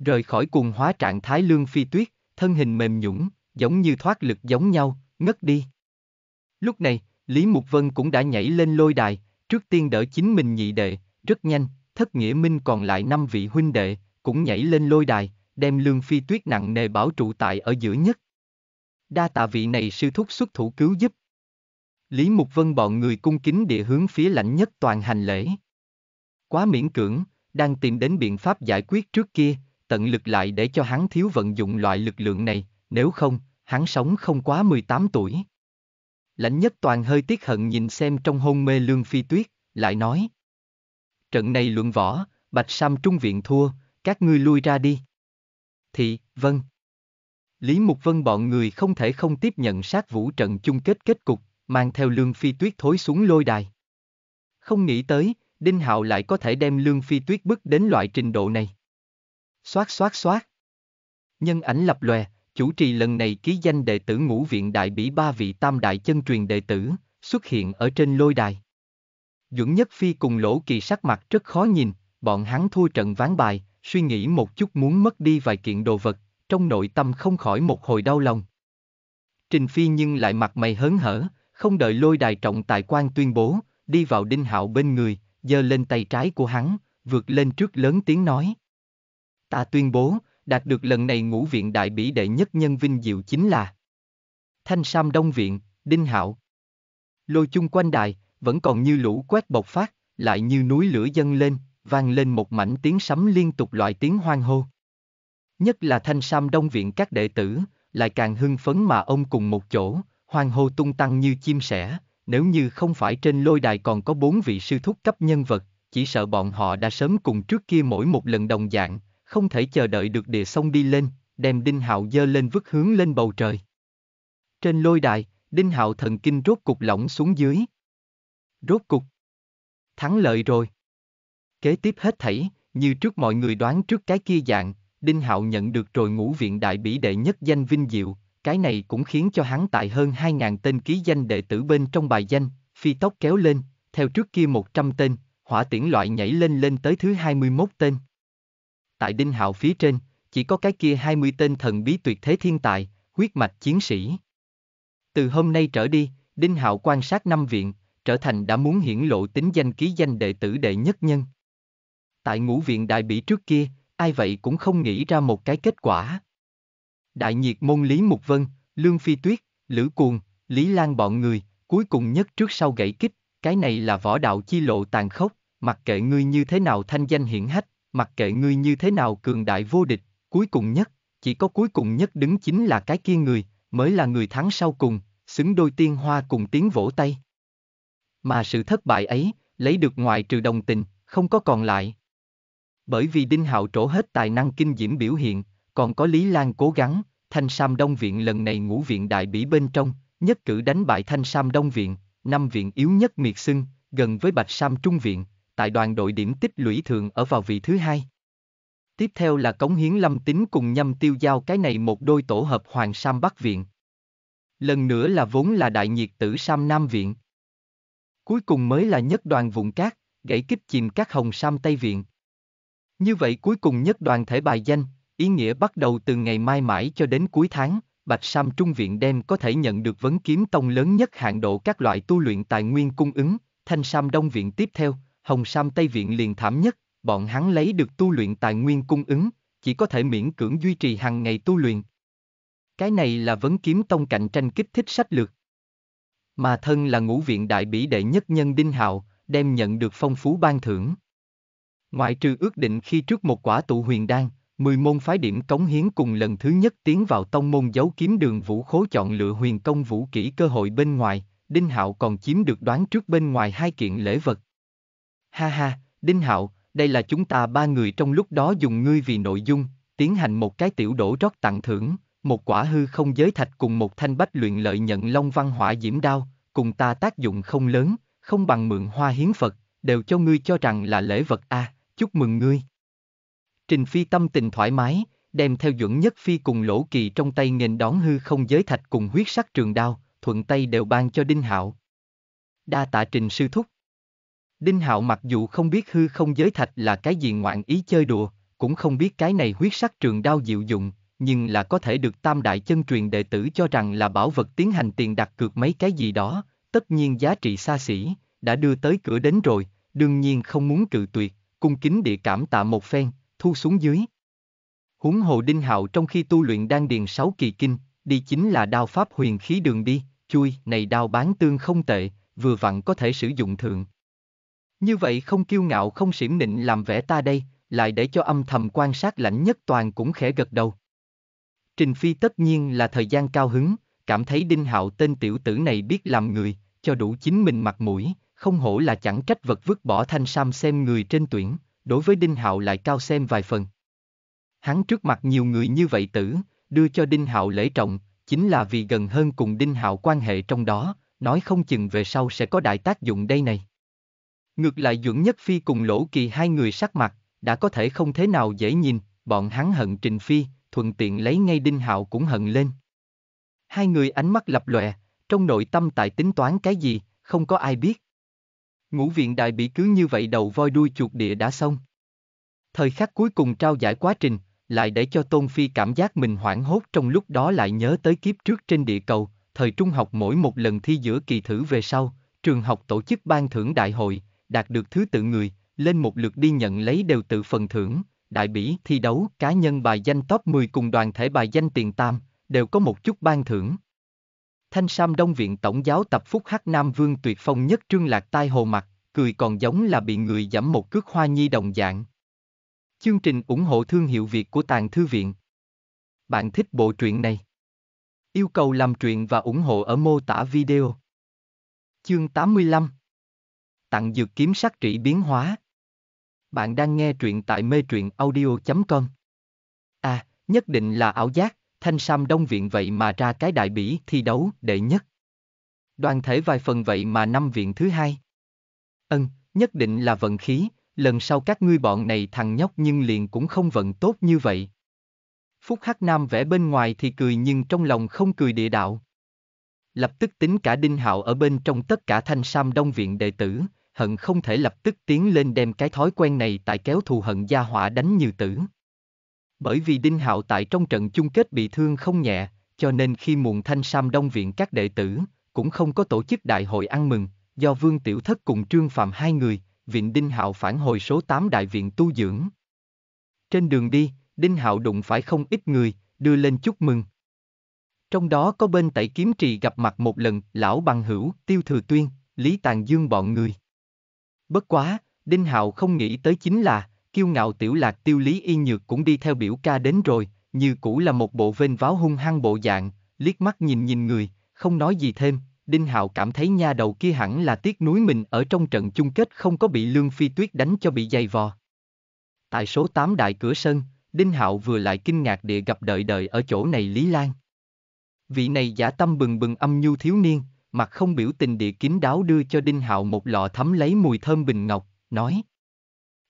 Rời khỏi cuồng hóa trạng thái lương phi tuyết, thân hình mềm nhũn giống như thoát lực giống nhau, ngất đi. Lúc này, Lý Mục Vân cũng đã nhảy lên lôi đài, trước tiên đỡ chính mình nhị đệ, rất nhanh, thất nghĩa minh còn lại năm vị huynh đệ, cũng nhảy lên lôi đài, đem lương phi tuyết nặng nề bảo trụ tại ở giữa nhất. Đa tạ vị này sư thúc xuất thủ cứu giúp. Lý Mục Vân bọn người cung kính địa hướng phía lãnh nhất toàn hành lễ. Quá miễn cưỡng, đang tìm đến biện pháp giải quyết trước kia, tận lực lại để cho hắn thiếu vận dụng loại lực lượng này, nếu không, hắn sống không quá 18 tuổi. Lãnh nhất toàn hơi tiếc hận nhìn xem trong hôn mê lương phi tuyết, lại nói. Trận này luận võ, Bạch Sam Trung Viện thua, các ngươi lui ra đi. Thì, vâng. Lý Mục Vân bọn người không thể không tiếp nhận sát vũ trận chung kết kết cục, mang theo lương phi tuyết thối xuống lôi đài. Không nghĩ tới, Đinh Hạo lại có thể đem lương phi tuyết bức đến loại trình độ này. Xoát xoát xoát. Nhân ảnh lập lòe, chủ trì lần này ký danh đệ tử ngũ viện đại bỉ ba vị tam đại chân truyền đệ tử, xuất hiện ở trên lôi đài. Duẩn Nhất Phi cùng Lỗ Kỳ sắc mặt rất khó nhìn, bọn hắn thua trận ván bài, suy nghĩ một chút muốn mất đi vài kiện đồ vật, trong nội tâm không khỏi một hồi đau lòng. Trình Phi nhưng lại mặt mày hớn hở, không đợi lôi đài trọng tài quan tuyên bố, đi vào Đinh Hạo bên người, giơ lên tay trái của hắn, vượt lên trước lớn tiếng nói, Ta tuyên bố, đạt được lần này ngũ viện đại bỉ đệ nhất nhân vinh diệu chính là Thanh Sam Đông Viện, Đinh Hạo. Lôi chung quanh đài, vẫn còn như lũ quét bộc phát, lại như núi lửa dâng lên, vang lên một mảnh tiếng sấm liên tục loại tiếng hoang hô. Nhất là Thanh Sam Đông Viện các đệ tử, lại càng hưng phấn mà ông cùng một chỗ, hoang hô tung tăng như chim sẻ, nếu như không phải trên lôi đài còn có bốn vị sư thúc cấp nhân vật, chỉ sợ bọn họ đã sớm cùng trước kia mỗi một lần đồng dạng, không thể chờ đợi được địa sông đi lên, đem Đinh Hạo dơ lên vứt hướng lên bầu trời. Trên lôi đài, Đinh Hạo thần kinh rốt cục lỏng xuống dưới. Rốt cục. Thắng lợi rồi. Kế tiếp hết thảy, như trước mọi người đoán trước cái kia dạng, Đinh Hạo nhận được rồi ngũ viện đại bỉ đệ nhất danh vinh diệu, cái này cũng khiến cho hắn tại hơn 2.000 tên ký danh đệ tử bên trong bài danh, phi tốc kéo lên, theo trước kia 100 tên, hỏa tiễn loại nhảy lên lên tới thứ 21 tên tại Đinh Hạo phía trên, chỉ có cái kia 20 tên thần bí tuyệt thế thiên tài, huyết mạch chiến sĩ. Từ hôm nay trở đi, Đinh Hạo quan sát năm viện, trở thành đã muốn hiển lộ tính danh ký danh đệ tử đệ nhất nhân. Tại ngũ viện đại bỉ trước kia, ai vậy cũng không nghĩ ra một cái kết quả. Đại nhiệt môn Lý Mục Vân, Lương Phi Tuyết, Lữ Cuồng, Lý Lan bọn người, cuối cùng nhất trước sau gãy kích, cái này là võ đạo chi lộ tàn khốc, mặc kệ ngươi như thế nào thanh danh hiển hách, mặc kệ ngươi như thế nào cường đại vô địch, cuối cùng nhất, chỉ có cuối cùng nhất đứng chính là cái kia người, mới là người thắng sau cùng, xứng đôi tiên hoa cùng tiếng vỗ tay. Mà sự thất bại ấy, lấy được ngoại trừ đồng tình, không có còn lại. Bởi vì Đinh Hạo trổ hết tài năng kinh diễm biểu hiện, còn có Lý Lan cố gắng, Thanh Sam Đông Viện lần này ngũ viện đại bỉ bên trong, nhất cử đánh bại Thanh Sam Đông Viện, năm viện yếu nhất miệt xưng, gần với Bạch Sam Trung Viện, tại đoàn đội điểm tích lũy thường ở vào vị thứ hai. Tiếp theo là cống hiến lâm tính cùng nhâm tiêu giao cái này một đôi tổ hợp Hoàng Sam Bắc Viện. Lần nữa là vốn là đại nhiệt tử Sam Nam Viện. Cuối cùng mới là nhất đoàn vụn cát, gãy kích chìm các hồng Sam Tây Viện. Như vậy cuối cùng nhất đoàn thể bài danh, ý nghĩa bắt đầu từ ngày mai mãi cho đến cuối tháng, Bạch Sam Trung Viện đem có thể nhận được vấn kiếm tông lớn nhất hạn độ các loại tu luyện tài nguyên cung ứng, Thanh Sam Đông Viện tiếp theo, Hồng Sam Tây Viện liền thảm nhất, bọn hắn lấy được tu luyện tài nguyên cung ứng, chỉ có thể miễn cưỡng duy trì hàng ngày tu luyện. Cái này là vấn kiếm tông cạnh tranh kích thích sách lược. Mà thân là ngũ viện đại bỉ đệ nhất nhân Đinh Hạo, đem nhận được phong phú ban thưởng. Ngoại trừ ước định khi trước một quả tụ huyền đan, mười môn phái điểm cống hiến cùng lần thứ nhất tiến vào tông môn giấu kiếm đường vũ khố chọn lựa huyền công vũ kỹ cơ hội bên ngoài, Đinh Hạo còn chiếm được đoán trước bên ngoài hai kiện lễ vật ha ha, Đinh Hạo, đây là chúng ta ba người trong lúc đó dùng ngươi vì nội dung, tiến hành một cái tiểu đổ rót tặng thưởng, một quả hư không giới thạch cùng một thanh bách luyện lợi nhận long văn hỏa diễm đao, cùng ta tác dụng không lớn, không bằng mượn hoa hiến Phật, đều cho ngươi cho rằng là lễ vật a, à, chúc mừng ngươi. Trình Phi tâm tình thoải mái, đem theo Duẩn Nhất Phi cùng Lỗ Kỳ trong tay nghênh đón hư không giới thạch cùng huyết sắc trường đao, thuận tay đều ban cho Đinh Hạo. Đa tạ Trình sư thúc. Đinh Hạo mặc dù không biết hư không giới thạch là cái gì ngoạn ý chơi đùa, cũng không biết cái này huyết sắc trường đao diệu dụng, nhưng là có thể được tam đại chân truyền đệ tử cho rằng là bảo vật tiến hành tiền đặt cược mấy cái gì đó, tất nhiên giá trị xa xỉ, đã đưa tới cửa đến rồi, đương nhiên không muốn cự tuyệt, cung kính địa cảm tạ một phen, thu xuống dưới. Húng hồ Đinh Hạo trong khi tu luyện đang điền sáu kỳ kinh, đi chính là đao pháp huyền khí đường đi, chui này đao bán tương không tệ, vừa vặn có thể sử dụng thượng. Như vậy không kiêu ngạo không xỉm nịnh làm vẻ ta đây, lại để cho âm thầm quan sát lãnh nhất toàn cũng khẽ gật đầu. Trình Phi tất nhiên là thời gian cao hứng, cảm thấy Đinh Hạo tên tiểu tử này biết làm người, cho đủ chính mình mặt mũi, không hổ là chẳng trách vật vứt bỏ thanh sam xem người trên tuyển, đối với Đinh Hạo lại cao xem vài phần. Hắn trước mặt nhiều người như vậy tử, đưa cho Đinh Hạo lễ trọng, chính là vì gần hơn cùng Đinh Hạo quan hệ trong đó, nói không chừng về sau sẽ có đại tác dụng đây này. Ngược lại Duẩn Nhất Phi cùng Lỗ Kỳ hai người sắc mặt, đã có thể không thế nào dễ nhìn, bọn hắn hận Trình Phi, thuận tiện lấy ngay Đinh Hạo cũng hận lên. Hai người ánh mắt lập lòe, trong nội tâm tại tính toán cái gì, không có ai biết. Ngũ viện đại bị cứ như vậy đầu voi đuôi chuột địa đã xong. Thời khắc cuối cùng trao giải quá trình, lại để cho Tôn Phi cảm giác mình hoảng hốt trong lúc đó lại nhớ tới kiếp trước trên địa cầu, thời trung học mỗi một lần thi giữa kỳ thử về sau, trường học tổ chức ban thưởng đại hội, đạt được thứ tự người, lên một lượt đi nhận lấy đều tự phần thưởng, đại bỉ thi đấu, cá nhân bài danh top 10 cùng đoàn thể bài danh tiền tam, đều có một chút ban thưởng. Thanh Sam Đông Viện Tổng giáo tập Phúc Hắc Nam Vương tuyệt phong nhất trương lạc tai hồ mặt, cười còn giống là bị người giẫm một cước hoa nhi đồng dạng. Chương trình ủng hộ thương hiệu Việt của Tàng Thư Viện Bạn thích bộ truyện này? Yêu cầu làm truyện và ủng hộ ở mô tả video. Chương 85 tặng dược kiếm sắc trị biến hóa. Bạn đang nghe truyện tại mê truyện audio.com. À, nhất định là ảo giác, thanh sam đông viện vậy mà ra cái đại bỉ thi đấu đệ nhất. Đoàn thể vài phần vậy mà năm viện thứ hai. Ân, ừ, nhất định là vận khí, lần sau các ngươi bọn này thằng nhóc nhưng liền cũng không vận tốt như vậy. Phúc Hắc Nam vẽ bên ngoài thì cười nhưng trong lòng không cười địa đạo. Lập tức tính cả Đinh Hạo ở bên trong tất cả thanh sam đông viện đệ tử, hận không thể lập tức tiến lên đem cái thói quen này tại kéo thù hận gia hỏa đánh như tử. Bởi vì Đinh Hạo tại trong trận chung kết bị thương không nhẹ, cho nên khi muộn thanh sam đông viện các đệ tử, cũng không có tổ chức đại hội ăn mừng, do Vương Tiểu Thất cùng Trương Phạm hai người, viện Đinh Hạo phản hồi số 8 đại viện tu dưỡng. Trên đường đi, Đinh Hạo đụng phải không ít người, đưa lên chúc mừng. Trong đó có bên tẩy kiếm trì gặp mặt một lần, lão bằng hữu, tiêu thừa tuyên, lý tàn dương bọn người. Bất quá, Đinh Hạo không nghĩ tới chính là, kiêu ngạo tiểu lạc tiêu lý y nhược cũng đi theo biểu ca đến rồi, như cũ là một bộ vênh váo hung hăng bộ dạng, liếc mắt nhìn nhìn người, không nói gì thêm. Đinh Hạo cảm thấy nha đầu kia hẳn là tiếc núi mình ở trong trận chung kết không có bị Lương Phi Tuyết đánh cho bị dày vò. Tại số 8 đại cửa sân, Đinh Hạo vừa lại kinh ngạc địa gặp đợi đợi ở chỗ này Lý Lan. Vị này giả tâm bừng bừng âm nhu thiếu niên, mặt không biểu tình địa kín đáo đưa cho Đinh Hạo một lọ thấm lấy mùi thơm bình ngọc, nói.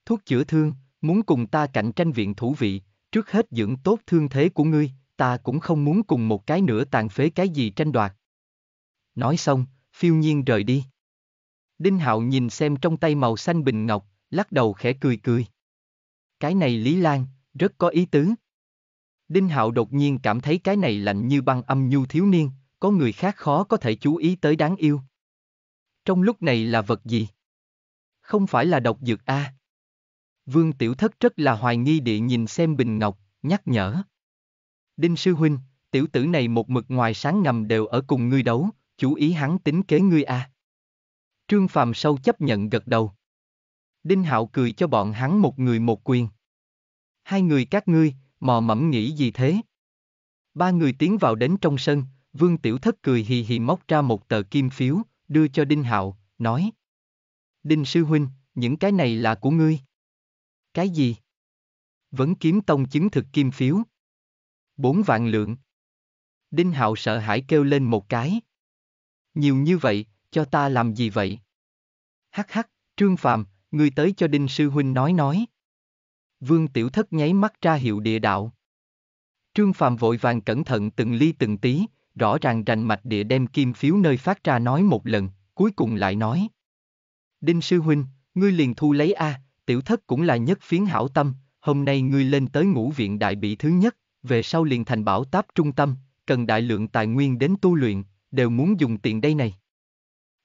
Thuốc chữa thương, muốn cùng ta cạnh tranh viện thủ vị, trước hết dưỡng tốt thương thế của ngươi, ta cũng không muốn cùng một cái nữa tàn phế cái gì tranh đoạt. Nói xong, phiêu nhiên rời đi. Đinh Hạo nhìn xem trong tay màu xanh bình ngọc, lắc đầu khẽ cười cười. Cái này Lý Lan, rất có ý tứ. Đinh Hạo đột nhiên cảm thấy cái này lạnh như băng âm nhu thiếu niên, có người khác khó có thể chú ý tới đáng yêu. Trong lúc này là vật gì? Không phải là độc dược A. Vương Tiểu Thất rất là hoài nghi địa nhìn xem Bình Ngọc, nhắc nhở. Đinh Sư Huynh, tiểu tử này một mực ngoài sáng ngầm đều ở cùng ngươi đấu, chú ý hắn tính kế ngươi A. Trương Phàm sâu chấp nhận gật đầu. Đinh Hạo cười cho bọn hắn một người một quyền. Hai người các ngươi, mò mẫm nghĩ gì thế? Ba người tiến vào đến trong sân, Vương Tiểu Thất cười hì hì móc ra một tờ kim phiếu, đưa cho Đinh Hạo, nói. Đinh Sư Huynh, những cái này là của ngươi. Cái gì? Vẫn kiếm tông chứng thực kim phiếu. Bốn vạn lượng. Đinh Hạo sợ hãi kêu lên một cái. Nhiều như vậy, cho ta làm gì vậy? Hắc hắc, Trương Phạm, ngươi tới cho Đinh Sư Huynh nói nói. Vương Tiểu Thất nháy mắt ra hiệu địa đạo. Trương Phạm vội vàng cẩn thận từng ly từng tí, rõ ràng rành mạch địa đem kim phiếu nơi phát ra nói một lần, cuối cùng lại nói. Đinh sư huynh, ngươi liền thu lấy A, tiểu thất cũng là nhất phiến hảo tâm, hôm nay ngươi lên tới ngũ viện đại bị thứ nhất, về sau liền thành bảo táp trung tâm, cần đại lượng tài nguyên đến tu luyện, đều muốn dùng tiền đây này.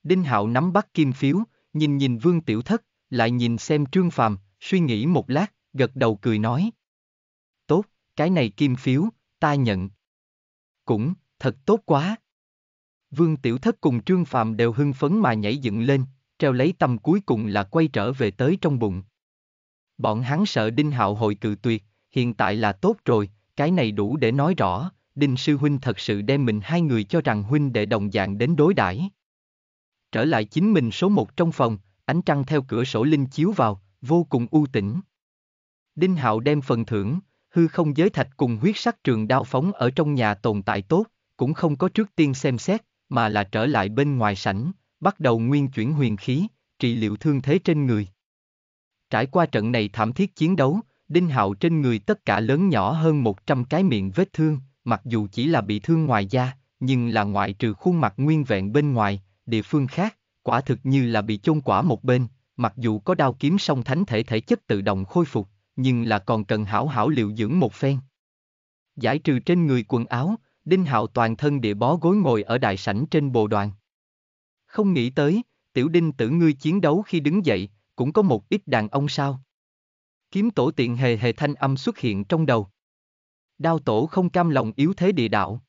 Đinh hạo nắm bắt kim phiếu, nhìn nhìn vương tiểu thất, lại nhìn xem trương phàm, suy nghĩ một lát, gật đầu cười nói. Tốt, cái này kim phiếu, ta nhận. Cũng, thật tốt quá. Vương Tiểu Thất cùng Trương Phạm đều hưng phấn mà nhảy dựng lên, treo lấy tầm cuối cùng là quay trở về tới trong bụng. Bọn hắn sợ Đinh Hạo hội cự tuyệt, hiện tại là tốt rồi, cái này đủ để nói rõ, Đinh Sư Huynh thật sự đem mình hai người cho rằng Huynh để đồng dạng đến đối đãi. Trở lại chính mình số một trong phòng, ánh trăng theo cửa sổ linh chiếu vào, vô cùng u tĩnh. Đinh Hạo đem phần thưởng, hư không giới thạch cùng huyết sắc trường đao phóng ở trong nhà tồn tại tốt, cũng không có trước tiên xem xét, mà là trở lại bên ngoài sảnh, bắt đầu nguyên chuyển huyền khí, trị liệu thương thế trên người. Trải qua trận này thảm thiết chiến đấu, Đinh Hạo trên người tất cả lớn nhỏ hơn 100 cái miệng vết thương, mặc dù chỉ là bị thương ngoài da, nhưng là ngoại trừ khuôn mặt nguyên vẹn bên ngoài, địa phương khác, quả thực như là bị chôn quả một bên, mặc dù có đao kiếm song thánh thể thể chất tự động khôi phục, nhưng là còn cần hảo hảo liệu dưỡng một phen. Giải trừ trên người quần áo, Đinh Hạo toàn thân địa bó gối ngồi ở đại sảnh trên bồ đoàn. Không nghĩ tới, tiểu đinh tử ngươi chiến đấu khi đứng dậy, cũng có một ít đàn ông sao. Kiếm tổ tiện hề hề thanh âm xuất hiện trong đầu. Đao tổ không cam lòng yếu thế địa đạo.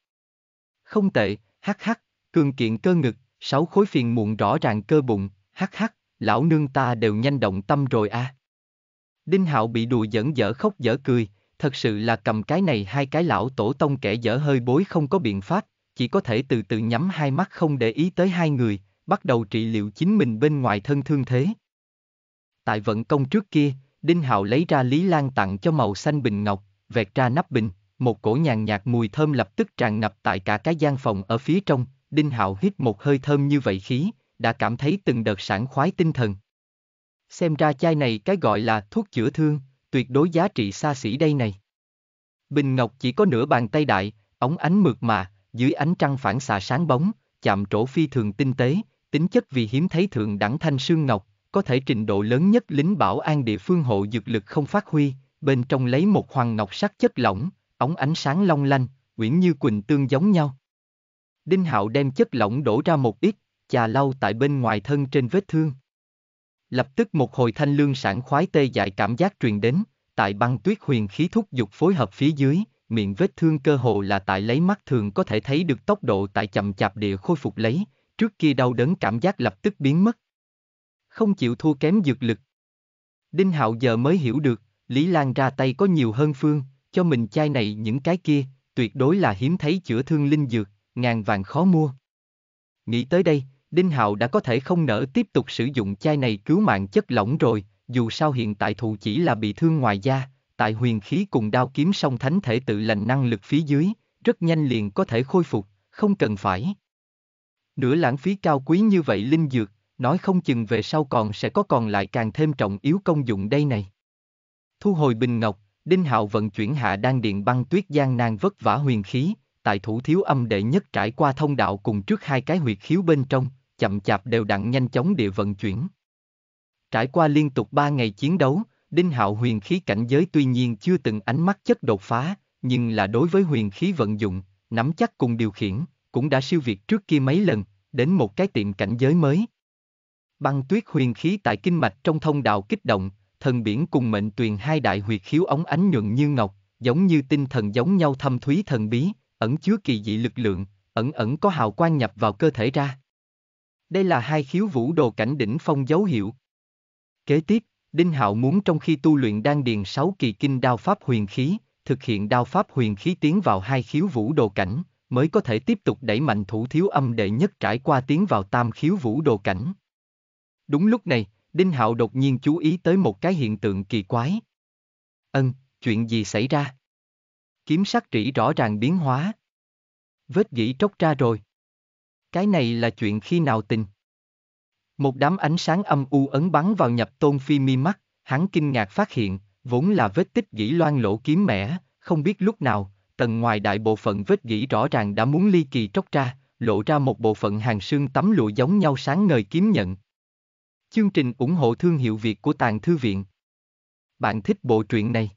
Không tệ, hắc hắc, cường kiện cơ ngực, sáu khối phiền muộn rõ ràng cơ bụng, hắc hắc, lão nương ta đều nhanh động tâm rồi a. À. Đinh Hạo bị đùa giỡn dở khóc dở cười, thật sự là cầm cái này hai cái lão tổ tông kẻ dở hơi bối không có biện pháp, chỉ có thể từ từ nhắm hai mắt không để ý tới hai người, bắt đầu trị liệu chính mình bên ngoài thân thương thế. Tại vận công trước kia, Đinh Hạo lấy ra Lý Lan tặng cho màu xanh bình ngọc, vẹt ra nắp bình, một cổ nhàn nhạt mùi thơm lập tức tràn ngập tại cả cái gian phòng ở phía trong, Đinh Hạo hít một hơi thơm như vậy khí, đã cảm thấy từng đợt sảng khoái tinh thần. Xem ra chai này cái gọi là thuốc chữa thương, tuyệt đối giá trị xa xỉ đây này. Bình ngọc chỉ có nửa bàn tay đại, ống ánh mượt mà, dưới ánh trăng phản xạ sáng bóng, chạm trổ phi thường tinh tế, tính chất vì hiếm thấy thượng đẳng thanh sương ngọc, có thể trình độ lớn nhất lính bảo an địa phương hộ dược lực không phát huy, bên trong lấy một hoàng ngọc sắc chất lỏng, ống ánh sáng long lanh, uyển như quỳnh tương giống nhau. Đinh Hạo đem chất lỏng đổ ra một ít, chà lau tại bên ngoài thân trên vết thương. Lập tức một hồi thanh lương sản khoái tê dại cảm giác truyền đến, tại băng tuyết huyền khí thúc dục phối hợp phía dưới, miệng vết thương cơ hồ là tại lấy mắt thường có thể thấy được tốc độ tại chậm chạp địa khôi phục lấy, trước kia đau đớn cảm giác lập tức biến mất. Không chịu thua kém dược lực. Đinh Hạo giờ mới hiểu được, Lý Lan ra tay có nhiều hơn phương, cho mình chai này những cái kia, tuyệt đối là hiếm thấy chữa thương linh dược, ngàn vàng khó mua. Nghĩ tới đây, Đinh Hạo đã có thể không nỡ tiếp tục sử dụng chai này cứu mạng chất lỏng rồi, dù sao hiện tại thù chỉ là bị thương ngoài da, tại huyền khí cùng đao kiếm song thánh thể tự lành năng lực phía dưới, rất nhanh liền có thể khôi phục, không cần phải. Nửa lãng phí cao quý như vậy linh dược, nói không chừng về sau còn sẽ có còn lại càng thêm trọng yếu công dụng đây này. Thu hồi bình ngọc, Đinh Hạo vận chuyển hạ đan điện băng tuyết gian nan vất vả huyền khí, tại thủ thiếu âm đệ nhất trải qua thông đạo cùng trước hai cái huyệt khiếu bên trong, chậm chạp đều đặn nhanh chóng địa vận chuyển. Trải qua liên tục ba ngày chiến đấu, Đinh Hạo huyền khí cảnh giới tuy nhiên chưa từng ánh mắt chất đột phá, nhưng là đối với huyền khí vận dụng, nắm chắc cùng điều khiển, cũng đã siêu việt trước kia mấy lần, đến một cái tiệm cảnh giới mới. Băng tuyết huyền khí tại kinh mạch trong thông đạo kích động, thần biển cùng mệnh tuyền hai đại huyệt khiếu ống ánh nhuận như ngọc, giống như tinh thần giống nhau thâm thúy thần bí, ẩn chứa kỳ dị lực lượng, ẩn ẩn có hào quang nhập vào cơ thể ra. Đây là hai khiếu vũ đồ cảnh đỉnh phong dấu hiệu. Kế tiếp, Đinh Hạo muốn trong khi tu luyện đan điền sáu kỳ kinh đao pháp huyền khí, thực hiện đao pháp huyền khí tiến vào hai khiếu vũ đồ cảnh, mới có thể tiếp tục đẩy mạnh thủ thiếu âm đệ nhất trải qua tiến vào tam khiếu vũ đồ cảnh. Đúng lúc này, Đinh Hạo đột nhiên chú ý tới một cái hiện tượng kỳ quái. Ân, chuyện gì xảy ra? Kiếm sắc trĩ rõ ràng biến hóa. Vết gỉ tróc ra rồi. Cái này là chuyện khi nào tình? Một đám ánh sáng âm u ấn bắn vào nhập tôn phi mi mắt, hắn kinh ngạc phát hiện, vốn là vết tích gỉ loan lỗ kiếm mẻ, không biết lúc nào, tầng ngoài đại bộ phận vết gỉ rõ ràng đã muốn ly kỳ tróc ra, lộ ra một bộ phận hàng xương tấm lụa giống nhau sáng ngời kiếm nhận. Chương trình ủng hộ thương hiệu Việt của Tàng Thư Viện Bạn thích bộ truyện này?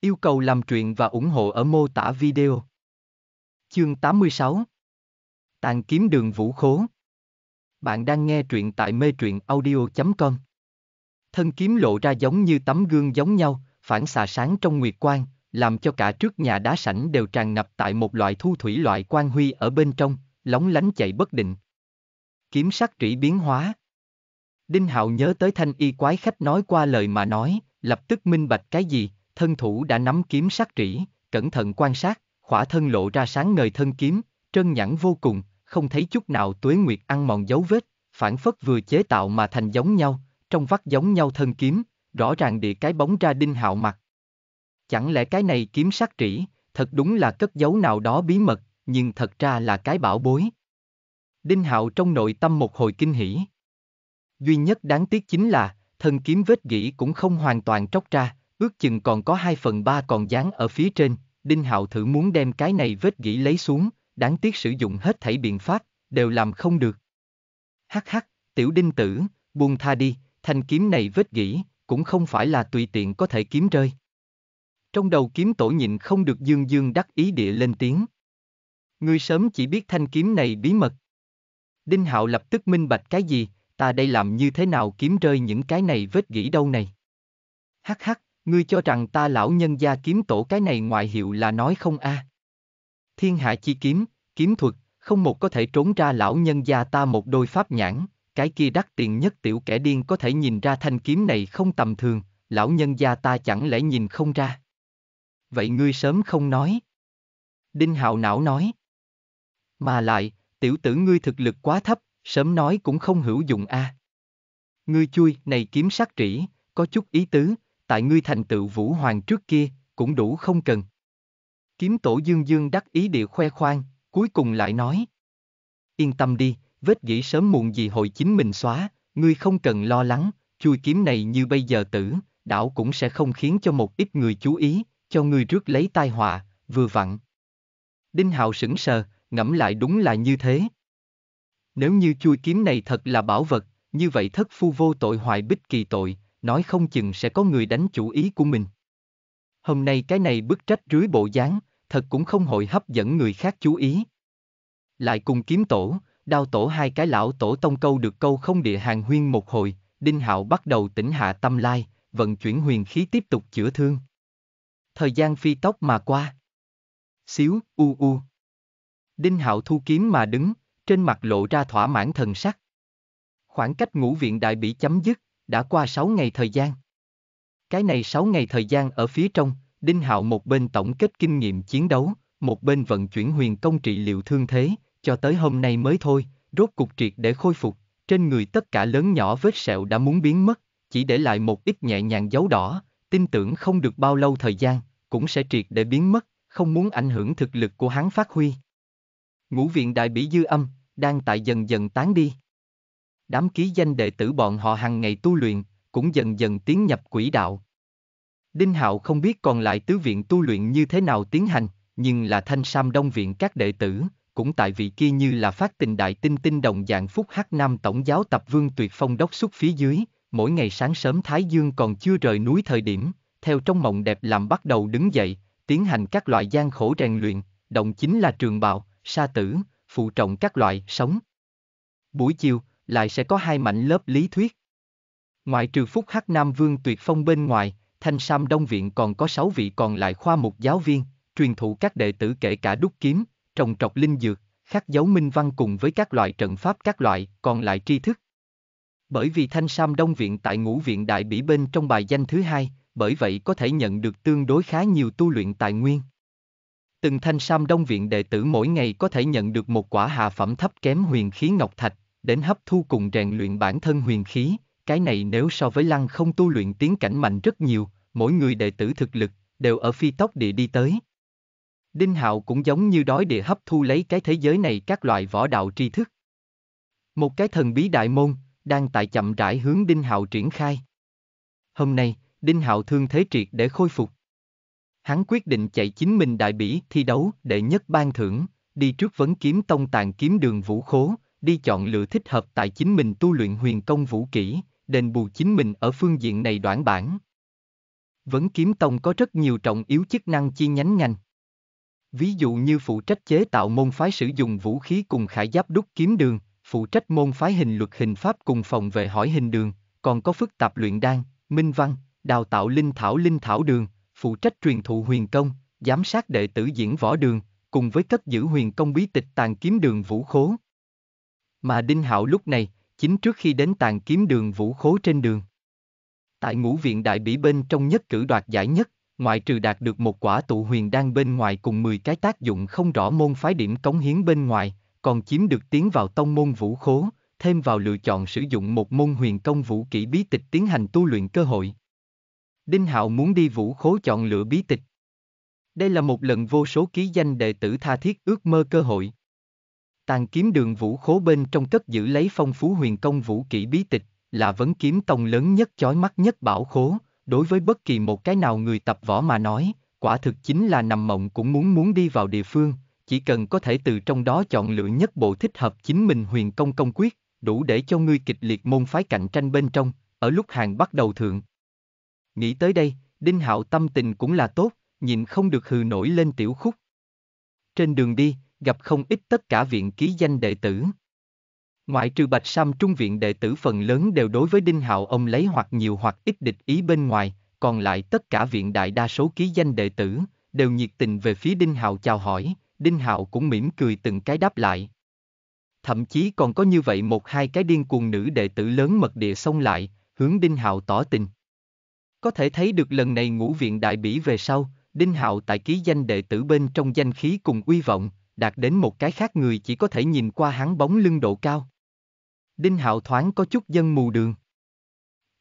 Yêu cầu làm truyện và ủng hộ ở mô tả video. Chương 86 Tàn kiếm đường vũ khố. Bạn đang nghe truyện tại mê truyện audio.com. Thân kiếm lộ ra giống như tấm gương giống nhau, phản xạ sáng trong nguyệt quang, làm cho cả trước nhà đá sảnh đều tràn ngập tại một loại thu thủy loại quang huy ở bên trong, lóng lánh chạy bất định. Kiếm sắc trĩ biến hóa. Đinh Hạo nhớ tới thanh y quái khách nói qua lời mà nói, lập tức minh bạch cái gì, thân thủ đã nắm kiếm sắc trĩ, cẩn thận quan sát, khỏa thân lộ ra sáng ngời thân kiếm, trơn nhẵn vô cùng, không thấy chút nào tuế nguyệt ăn mòn dấu vết, phản phất vừa chế tạo mà thành giống nhau, trong vắt giống nhau thân kiếm, rõ ràng địa cái bóng ra đinh hạo mặt. Chẳng lẽ cái này kiếm sát trĩ, thật đúng là cất dấu nào đó bí mật, nhưng thật ra là cái bảo bối. Đinh hạo trong nội tâm một hồi kinh hỉ. Duy nhất đáng tiếc chính là, thân kiếm vết gỉ cũng không hoàn toàn tróc ra, ước chừng còn có hai phần ba còn dán ở phía trên, Đinh Hạo thử muốn đem cái này vết gỉ lấy xuống, đáng tiếc sử dụng hết thảy biện pháp, đều làm không được. Hắc hắc, tiểu đinh tử, buông tha đi, thanh kiếm này vết gỉ, cũng không phải là tùy tiện có thể kiếm rơi. Trong đầu kiếm tổ nhịn không được dương dương đắc ý địa lên tiếng. Ngươi sớm chỉ biết thanh kiếm này bí mật. Đinh Hạo lập tức minh bạch cái gì, ta đây làm như thế nào kiếm rơi những cái này vết gỉ đâu này. Hắc hắc, ngươi cho rằng ta lão nhân gia kiếm tổ cái này ngoại hiệu là nói không a? À. Thiên hạ chi kiếm, kiếm thuật, không một có thể trốn ra lão nhân gia ta một đôi pháp nhãn, cái kia đắt tiền nhất tiểu kẻ điên có thể nhìn ra thanh kiếm này không tầm thường, lão nhân gia ta chẳng lẽ nhìn không ra. Vậy ngươi sớm không nói. Đinh hạo não nói. Mà lại, tiểu tử ngươi thực lực quá thấp, sớm nói cũng không hữu dụng a. À. Ngươi chui này kiếm sát trĩ, có chút ý tứ, tại ngươi thành tựu vũ hoàng trước kia, cũng đủ không cần. Kiếm tổ dương dương đắc ý địa khoe khoang, cuối cùng lại nói. Yên tâm đi, vết dĩ sớm muộn gì hội chính mình xóa, ngươi không cần lo lắng, chui kiếm này như bây giờ tử, đảo cũng sẽ không khiến cho một ít người chú ý, cho ngươi rước lấy tai họa, vừa vặn. Đinh Hạo sững sờ, ngẫm lại đúng là như thế. Nếu như chui kiếm này thật là bảo vật, như vậy thất phu vô tội hoại bích kỳ tội, nói không chừng sẽ có người đánh chủ ý của mình. Hôm nay cái này bức trách rưới bộ dáng, thật cũng không hội hấp dẫn người khác chú ý. Lại cùng kiếm tổ, đao tổ hai cái lão tổ tông câu được câu không địa hàng huyên một hồi, Đinh Hạo bắt đầu tỉnh hạ tâm lai, vận chuyển huyền khí tiếp tục chữa thương. Thời gian phi tốc mà qua. Xíu, u u. Đinh Hạo thu kiếm mà đứng, trên mặt lộ ra thỏa mãn thần sắc. Khoảng cách ngũ viện đại bị chấm dứt, đã qua 6 ngày thời gian. Cái này 6 ngày thời gian ở phía trong, Đinh Hạo một bên tổng kết kinh nghiệm chiến đấu, một bên vận chuyển huyền công trị liệu thương thế, cho tới hôm nay mới thôi, rốt cục triệt để khôi phục, trên người tất cả lớn nhỏ vết sẹo đã muốn biến mất, chỉ để lại một ít nhẹ nhàng dấu đỏ, tin tưởng không được bao lâu thời gian, cũng sẽ triệt để biến mất, không muốn ảnh hưởng thực lực của hắn phát huy. Ngũ viện đại bỉ dư âm, đang tại dần dần tán đi. Đám ký danh đệ tử bọn họ hàng ngày tu luyện, cũng dần dần tiến nhập quỹ đạo, Đinh Hạo không biết còn lại tứ viện tu luyện như thế nào tiến hành, nhưng là thanh sam đông viện các đệ tử, cũng tại vị kia như là phát tình đại tinh tinh đồng dạng phúc hắc nam tổng giáo tập vương tuyệt phong đốc xuất phía dưới, mỗi ngày sáng sớm Thái Dương còn chưa rời núi thời điểm, theo trong mộng đẹp làm bắt đầu đứng dậy, tiến hành các loại gian khổ rèn luyện, động chính là trường bạo, sa tử, phụ trọng các loại, sống. Buổi chiều, lại sẽ có hai mảnh lớp lý thuyết. Ngoại trừ phúc hắc nam vương tuyệt phong bên ngoài, Thanh Sam Đông Viện còn có 6 vị còn lại khoa mục giáo viên, truyền thụ các đệ tử kể cả đúc kiếm, trồng trọt linh dược, khắc dấu minh văn cùng với các loại trận pháp các loại còn lại tri thức. Bởi vì Thanh Sam Đông Viện tại ngũ viện đại bỉ bên trong bài danh thứ hai, bởi vậy có thể nhận được tương đối khá nhiều tu luyện tài nguyên. Từng Thanh Sam Đông Viện đệ tử mỗi ngày có thể nhận được một quả hạ phẩm thấp kém huyền khí ngọc thạch, đến hấp thu cùng rèn luyện bản thân huyền khí, cái này nếu so với lăng không tu luyện tiến cảnh mạnh rất nhiều, mỗi người đệ tử thực lực, đều ở phi tốc địa đi tới. Đinh Hạo cũng giống như đói địa hấp thu lấy cái thế giới này các loại võ đạo tri thức. Một cái thần bí đại môn, đang tại chậm rãi hướng Đinh Hạo triển khai. Hôm nay, Đinh Hạo thương thế triệt để khôi phục. Hắn quyết định chạy chính mình đại bỉ thi đấu để nhất ban thưởng, đi trước vấn kiếm tông tàn kiếm đường vũ khố, đi chọn lựa thích hợp tại chính mình tu luyện huyền công vũ kỹ, đền bù chính mình ở phương diện này đoạn bản. Vấn kiếm tông có rất nhiều trọng yếu chức năng chi nhánh ngành. Ví dụ như phụ trách chế tạo môn phái sử dụng vũ khí cùng khải giáp đúc kiếm đường, phụ trách môn phái hình luật hình pháp cùng phòng vệ hỏi hình đường, còn có phức tạp luyện đan, minh văn, đào tạo linh thảo linh thảo đường, phụ trách truyền thụ huyền công, giám sát đệ tử diễn võ đường, cùng với cất giữ huyền công bí tịch tàn kiếm đường vũ khố. Mà Đinh Hạo lúc này, chính trước khi đến tàn kiếm đường vũ khố trên đường tại ngũ viện đại bỉ bên trong nhất cử đoạt giải nhất, ngoại trừ đạt được một quả tụ huyền đan bên ngoài cùng 10 cái tác dụng không rõ môn phái điểm cống hiến bên ngoài, còn chiếm được tiến vào tông môn vũ khố, thêm vào lựa chọn sử dụng một môn huyền công vũ kỹ bí tịch tiến hành tu luyện cơ hội. Đinh Hạo muốn đi vũ khố chọn lựa bí tịch. Đây là một lần vô số ký danh đệ tử tha thiết ước mơ cơ hội. Tàn kiếm đường vũ khố bên trong cất giữ lấy phong phú huyền công vũ kỹ bí tịch, là vấn kiếm tông lớn nhất chói mắt nhất bảo khố, đối với bất kỳ một cái nào người tập võ mà nói, quả thực chính là nằm mộng cũng muốn muốn đi vào địa phương, chỉ cần có thể từ trong đó chọn lựa nhất bộ thích hợp chính mình huyền công công quyết, đủ để cho ngươi kịch liệt môn phái cạnh tranh bên trong, ở lúc hàng bắt đầu thượng. Nghĩ tới đây, Đinh Hạo tâm tình cũng là tốt, nhìn không được hừ nổi lên tiểu khúc. Trên đường đi, gặp không ít tất cả viện ký danh đệ tử. Ngoại trừ Bạch Sam Trung Viện đệ tử phần lớn đều đối với Đinh Hạo ông lấy hoặc nhiều hoặc ít địch ý bên ngoài, còn lại tất cả viện đại đa số ký danh đệ tử, đều nhiệt tình về phía Đinh Hạo chào hỏi, Đinh Hạo cũng mỉm cười từng cái đáp lại. Thậm chí còn có như vậy một hai cái điên cuồng nữ đệ tử lớn mật địa xông lại, hướng Đinh Hạo tỏ tình. Có thể thấy được lần này ngũ viện đại bỉ về sau, Đinh Hạo tại ký danh đệ tử bên trong danh khí cùng uy vọng, đạt đến một cái khác người chỉ có thể nhìn qua hắn bóng lưng độ cao. Đinh Hạo thoáng có chút dân mù đường.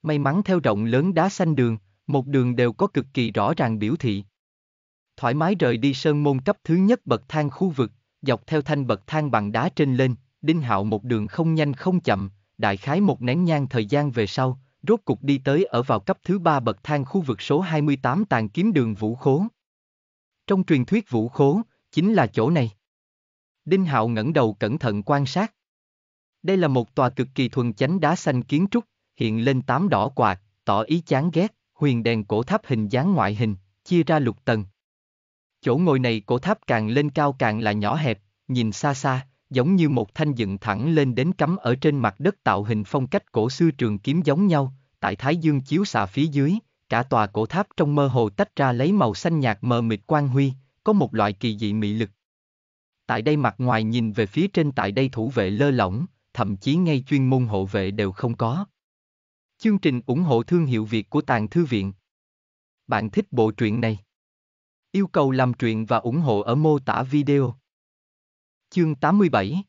May mắn theo rộng lớn đá xanh đường, một đường đều có cực kỳ rõ ràng biểu thị. Thoải mái rời đi sơn môn cấp thứ nhất bậc thang khu vực, dọc theo thanh bậc thang bằng đá trên lên, Đinh Hạo một đường không nhanh không chậm, đại khái một nén nhang thời gian về sau, rốt cục đi tới ở vào cấp thứ ba bậc thang khu vực số 28 tàn kiếm đường Vũ Khố. Trong truyền thuyết Vũ Khố, chính là chỗ này. Đinh Hạo ngẩng đầu cẩn thận quan sát. Đây là một tòa cực kỳ thuần chánh đá xanh kiến trúc, hiện lên tám đỏ quạt, tỏ ý chán ghét, huyền đèn cổ tháp hình dáng ngoại hình, chia ra lục tầng. Chỗ ngồi này cổ tháp càng lên cao càng là nhỏ hẹp, nhìn xa xa, giống như một thanh dựng thẳng lên đến cắm ở trên mặt đất tạo hình phong cách cổ xưa trường kiếm giống nhau, tại Thái Dương chiếu xạ phía dưới, cả tòa cổ tháp trong mơ hồ tách ra lấy màu xanh nhạt mờ mịt quang huy, có một loại kỳ dị mị lực. Tại đây mặt ngoài nhìn về phía trên tại đây thủ vệ lơ lỏng, thậm chí ngay chuyên môn hộ vệ đều không có. Chương trình ủng hộ thương hiệu Việt của Tàng Thư Viện Bạn thích bộ truyện này? Yêu cầu làm truyện và ủng hộ ở mô tả video. Chương 87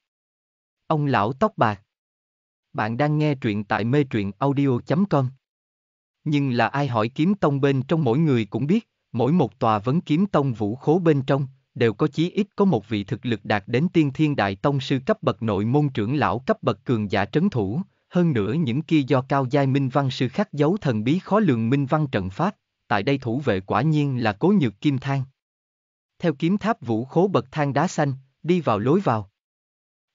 Ông lão tóc bạc Bạn đang nghe truyện tại mê truyện audio.com Nhưng là ai hỏi kiếm tông bên trong mỗi người cũng biết, mỗi một tòa vấn kiếm tông vũ khố bên trong, đều có chí ít có một vị thực lực đạt đến tiên thiên đại tông sư cấp bậc nội môn trưởng lão cấp bậc cường giả trấn thủ, hơn nữa những kia do cao giai minh văn sư khắc dấu thần bí khó lường minh văn trận pháp, tại đây thủ vệ quả nhiên là cố nhược kim thang. Theo kiếm tháp vũ khố bậc thang đá xanh, đi vào lối vào.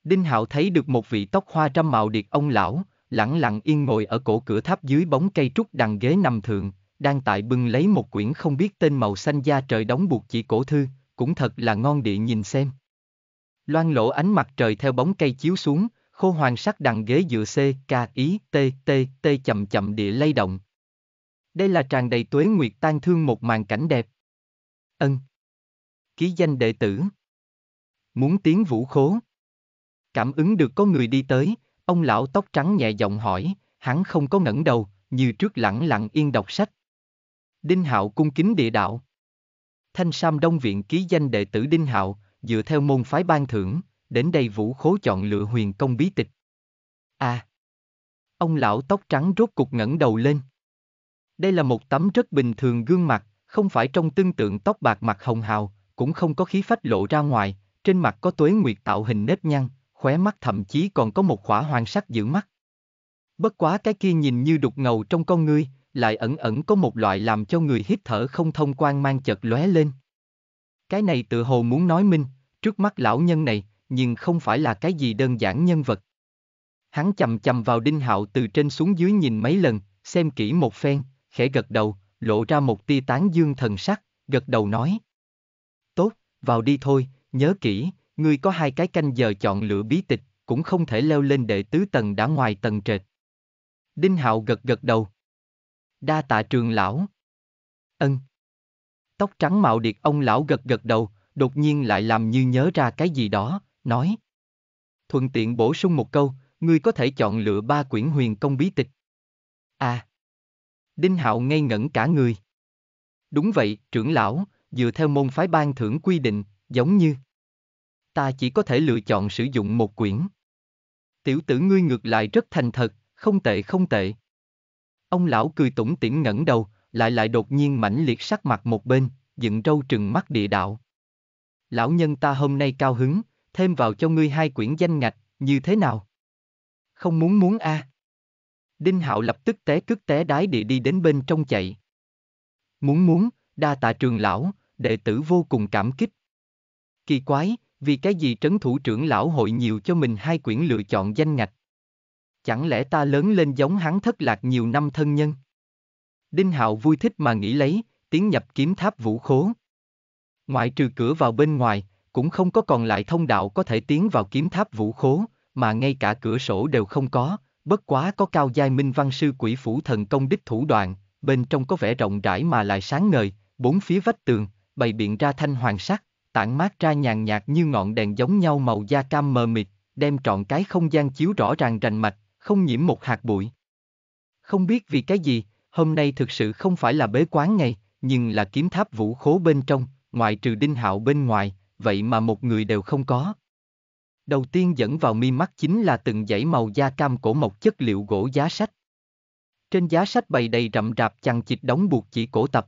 Đinh Hạo thấy được một vị tóc hoa trăm màu điệt ông lão, lẳng lặng yên ngồi ở cổ cửa tháp dưới bóng cây trúc đằng ghế nằm thượng, đang tại bưng lấy một quyển không biết tên màu xanh da trời đóng buộc chỉ cổ thư, cũng thật là ngon địa nhìn xem. Loan lỗ ánh mặt trời theo bóng cây chiếu xuống, khô hoàng sắc đằng ghế dựa C, K, ý, T, T, T chậm chậm địa lay động. Đây là tràn đầy tuế nguyệt tan thương một màn cảnh đẹp. Ân. Ký danh đệ tử. Muốn tiến vũ khố. Cảm ứng được có người đi tới, ông lão tóc trắng nhẹ giọng hỏi, hắn không có ngẩng đầu, như trước lẳng lặng yên đọc sách. Đinh Hạo cung kính địa đạo. Thanh Sam Đông Viện ký danh đệ tử Đinh Hạo, dựa theo môn phái ban thưởng, đến đây vũ khố chọn lựa huyền công bí tịch. À! Ông lão tóc trắng rốt cục ngẩng đầu lên. Đây là một tấm rất bình thường gương mặt, không phải trong tương tượng tóc bạc mặt hồng hào, cũng không có khí phách lộ ra ngoài, trên mặt có tuế nguyệt tạo hình nếp nhăn, khóe mắt thậm chí còn có một khỏa hoàng sắc giữ mắt. Bất quá cái kia nhìn như đục ngầu trong con ngươi, lại ẩn ẩn có một loại làm cho người hít thở không thông quan mang chợt lóe lên. Cái này tự hồ muốn nói minh, trước mắt lão nhân này, nhưng không phải là cái gì đơn giản nhân vật. Hắn chầm chầm vào đinh hạo từ trên xuống dưới nhìn mấy lần, xem kỹ một phen, khẽ gật đầu, lộ ra một tia tán dương thần sắc, gật đầu nói. Tốt, vào đi thôi, nhớ kỹ, ngươi có hai cái canh giờ chọn lựa bí tịch, cũng không thể leo lên đệ tứ tầng đã ngoài tầng trệt. Đinh Hạo gật gật đầu, Đa tạ trường lão. Ân. Tóc trắng mạo điệt ông lão gật gật đầu, đột nhiên lại làm như nhớ ra cái gì đó, nói. Thuận tiện bổ sung một câu, ngươi có thể chọn lựa ba quyển huyền công bí tịch. À. Đinh Hạo ngây ngẩn cả người. Đúng vậy, trưởng lão, dựa theo môn phái ban thưởng quy định, giống như ta chỉ có thể lựa chọn sử dụng một quyển. Tiểu tử ngươi ngược lại rất thành thật, không tệ không tệ. Ông lão cười tủm tỉm ngẩng đầu, lại lại đột nhiên mãnh liệt sắc mặt một bên, dựng râu trừng mắt địa đạo. Lão nhân ta hôm nay cao hứng, thêm vào cho ngươi hai quyển danh ngạch, như thế nào? Không muốn muốn a. À. Đinh Hạo lập tức té cước té đái địa đi đến bên trong chạy. Muốn muốn, đa tạ trường lão, đệ tử vô cùng cảm kích. Kỳ quái, vì cái gì trấn thủ trưởng lão hội nhiều cho mình hai quyển lựa chọn danh ngạch? Chẳng lẽ ta lớn lên giống hắn thất lạc nhiều năm thân nhân? Đinh Hạo vui thích mà nghĩ lấy, tiến nhập kiếm tháp vũ khố. Ngoại trừ cửa vào bên ngoài, cũng không có còn lại thông đạo có thể tiến vào kiếm tháp vũ khố, mà ngay cả cửa sổ đều không có, bất quá có cao giai minh văn sư quỷ phủ thần công đích thủ đoạn, bên trong có vẻ rộng rãi mà lại sáng ngời, bốn phía vách tường, bày biện ra thanh hoàng sắc, tản mát ra nhàn nhạt như ngọn đèn giống nhau màu da cam mờ mịt, đem trọn cái không gian chiếu rõ ràng rành mạch, không nhiễm một hạt bụi. Không biết vì cái gì, hôm nay thực sự không phải là bế quán ngày, nhưng là kiếm tháp vũ khố bên trong, ngoại trừ đinh hạo bên ngoài, vậy mà một người đều không có. Đầu tiên dẫn vào mi mắt chính là từng dãy màu da cam cổ mộc chất liệu gỗ giá sách. Trên giá sách bày đầy rậm rạp chằng chịt đóng buộc chỉ cổ tập.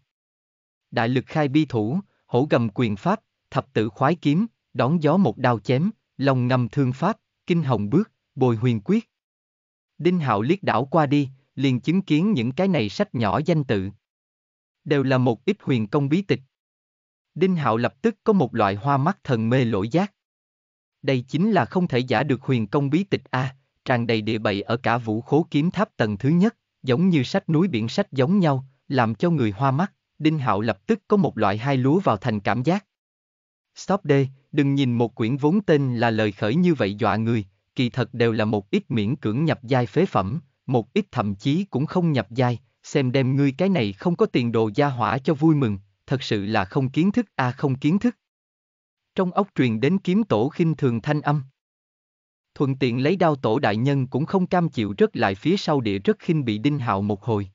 Đại lực khai bi thủ, hổ gầm quyền pháp, thập tự khoái kiếm, đón gió một đao chém, lòng ngầm thương pháp, kinh hồng bước, bồi huyền quyết, Đinh Hạo liếc đảo qua đi, liền chứng kiến những cái này sách nhỏ danh tự. Đều là một ít huyền công bí tịch. Đinh Hạo lập tức có một loại hoa mắt thần mê lỗi giác. Đây chính là không thể giả được huyền công bí tịch A, tràn đầy địa bậy ở cả vũ khố kiếm tháp tầng thứ nhất, giống như sách núi biển sách giống nhau, làm cho người hoa mắt, Đinh Hạo lập tức có một loại hai lúa vào thành cảm giác. Stop D, đừng nhìn một quyển vốn tên là lời khởi như vậy dọa người, kỳ thật đều là một ít miễn cưỡng nhập giai phế phẩm, một ít thậm chí cũng không nhập giai, xem đem ngươi cái này không có tiền đồ gia hỏa cho vui mừng, thật sự là không kiến thức a à không kiến thức. Trong ốc truyền đến kiếm tổ khinh thường thanh âm. Thuận tiện lấy đao tổ đại nhân cũng không cam chịu rất lại phía sau địa rất khinh bị đinh hạo một hồi.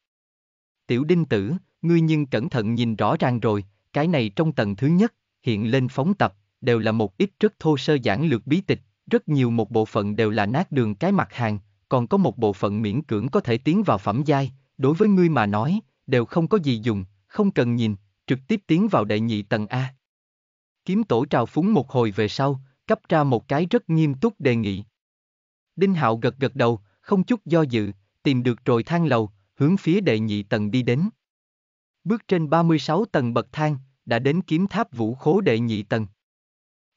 Tiểu đinh tử, ngươi nhưng cẩn thận nhìn rõ ràng rồi, cái này trong tầng thứ nhất, hiện lên phóng tập, đều là một ít rất thô sơ giản lược bí tịch, rất nhiều một bộ phận đều là nát đường cái mặt hàng, còn có một bộ phận miễn cưỡng có thể tiến vào phẩm giai, đối với ngươi mà nói, đều không có gì dùng, không cần nhìn, trực tiếp tiến vào đệ nhị tầng A. Kiếm tổ trào phúng một hồi về sau, cấp ra một cái rất nghiêm túc đề nghị. Đinh Hạo gật gật đầu, không chút do dự, tìm được rồi thang lầu, hướng phía đệ nhị tầng đi đến. Bước trên 36 tầng bậc thang, đã đến kiếm tháp vũ khố đệ nhị tầng.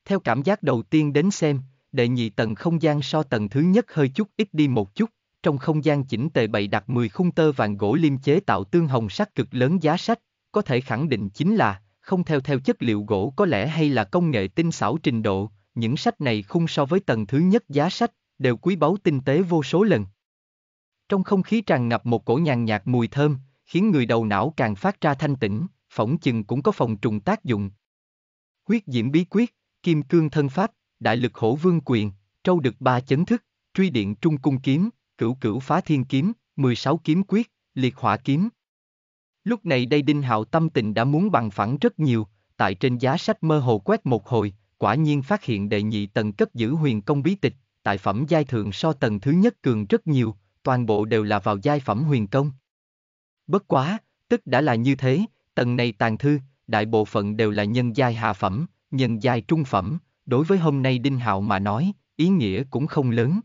Theo cảm giác đầu tiên đến xem, đệ nhị tầng không gian so tầng thứ nhất hơi chút ít đi một chút, trong không gian chỉnh tề bày đặt 10 khung tơ vàng gỗ liêm chế tạo tương hồng sắc cực lớn giá sách, có thể khẳng định chính là, không theo theo chất liệu gỗ có lẽ hay là công nghệ tinh xảo trình độ, những sách này khung so với tầng thứ nhất giá sách, đều quý báu tinh tế vô số lần. Trong không khí tràn ngập một cổ nhàn nhạt mùi thơm, khiến người đầu não càng phát ra thanh tĩnh, phỏng chừng cũng có phòng trùng tác dụng. Huyết diễm bí quyết, kim cương thân pháp, đại lực hổ vương quyền, trâu đực ba chấn thức, truy điện trung cung kiếm, cửu cửu phá thiên kiếm, 16 kiếm quyết, liệt hỏa kiếm. Lúc này đây Đinh Hạo tâm tình đã muốn bằng phẳng rất nhiều, tại trên giá sách mơ hồ quét một hồi, quả nhiên phát hiện đệ nhị tầng cấp giữ huyền công bí tịch, tại phẩm giai thượng so tầng thứ nhất cường rất nhiều, toàn bộ đều là vào giai phẩm huyền công. Bất quá, tức đã là như thế, tầng này tàn thư, đại bộ phận đều là nhân giai hạ phẩm, nhân giai trung phẩm, đối với hôm nay Đinh Hạo mà nói, ý nghĩa cũng không lớn.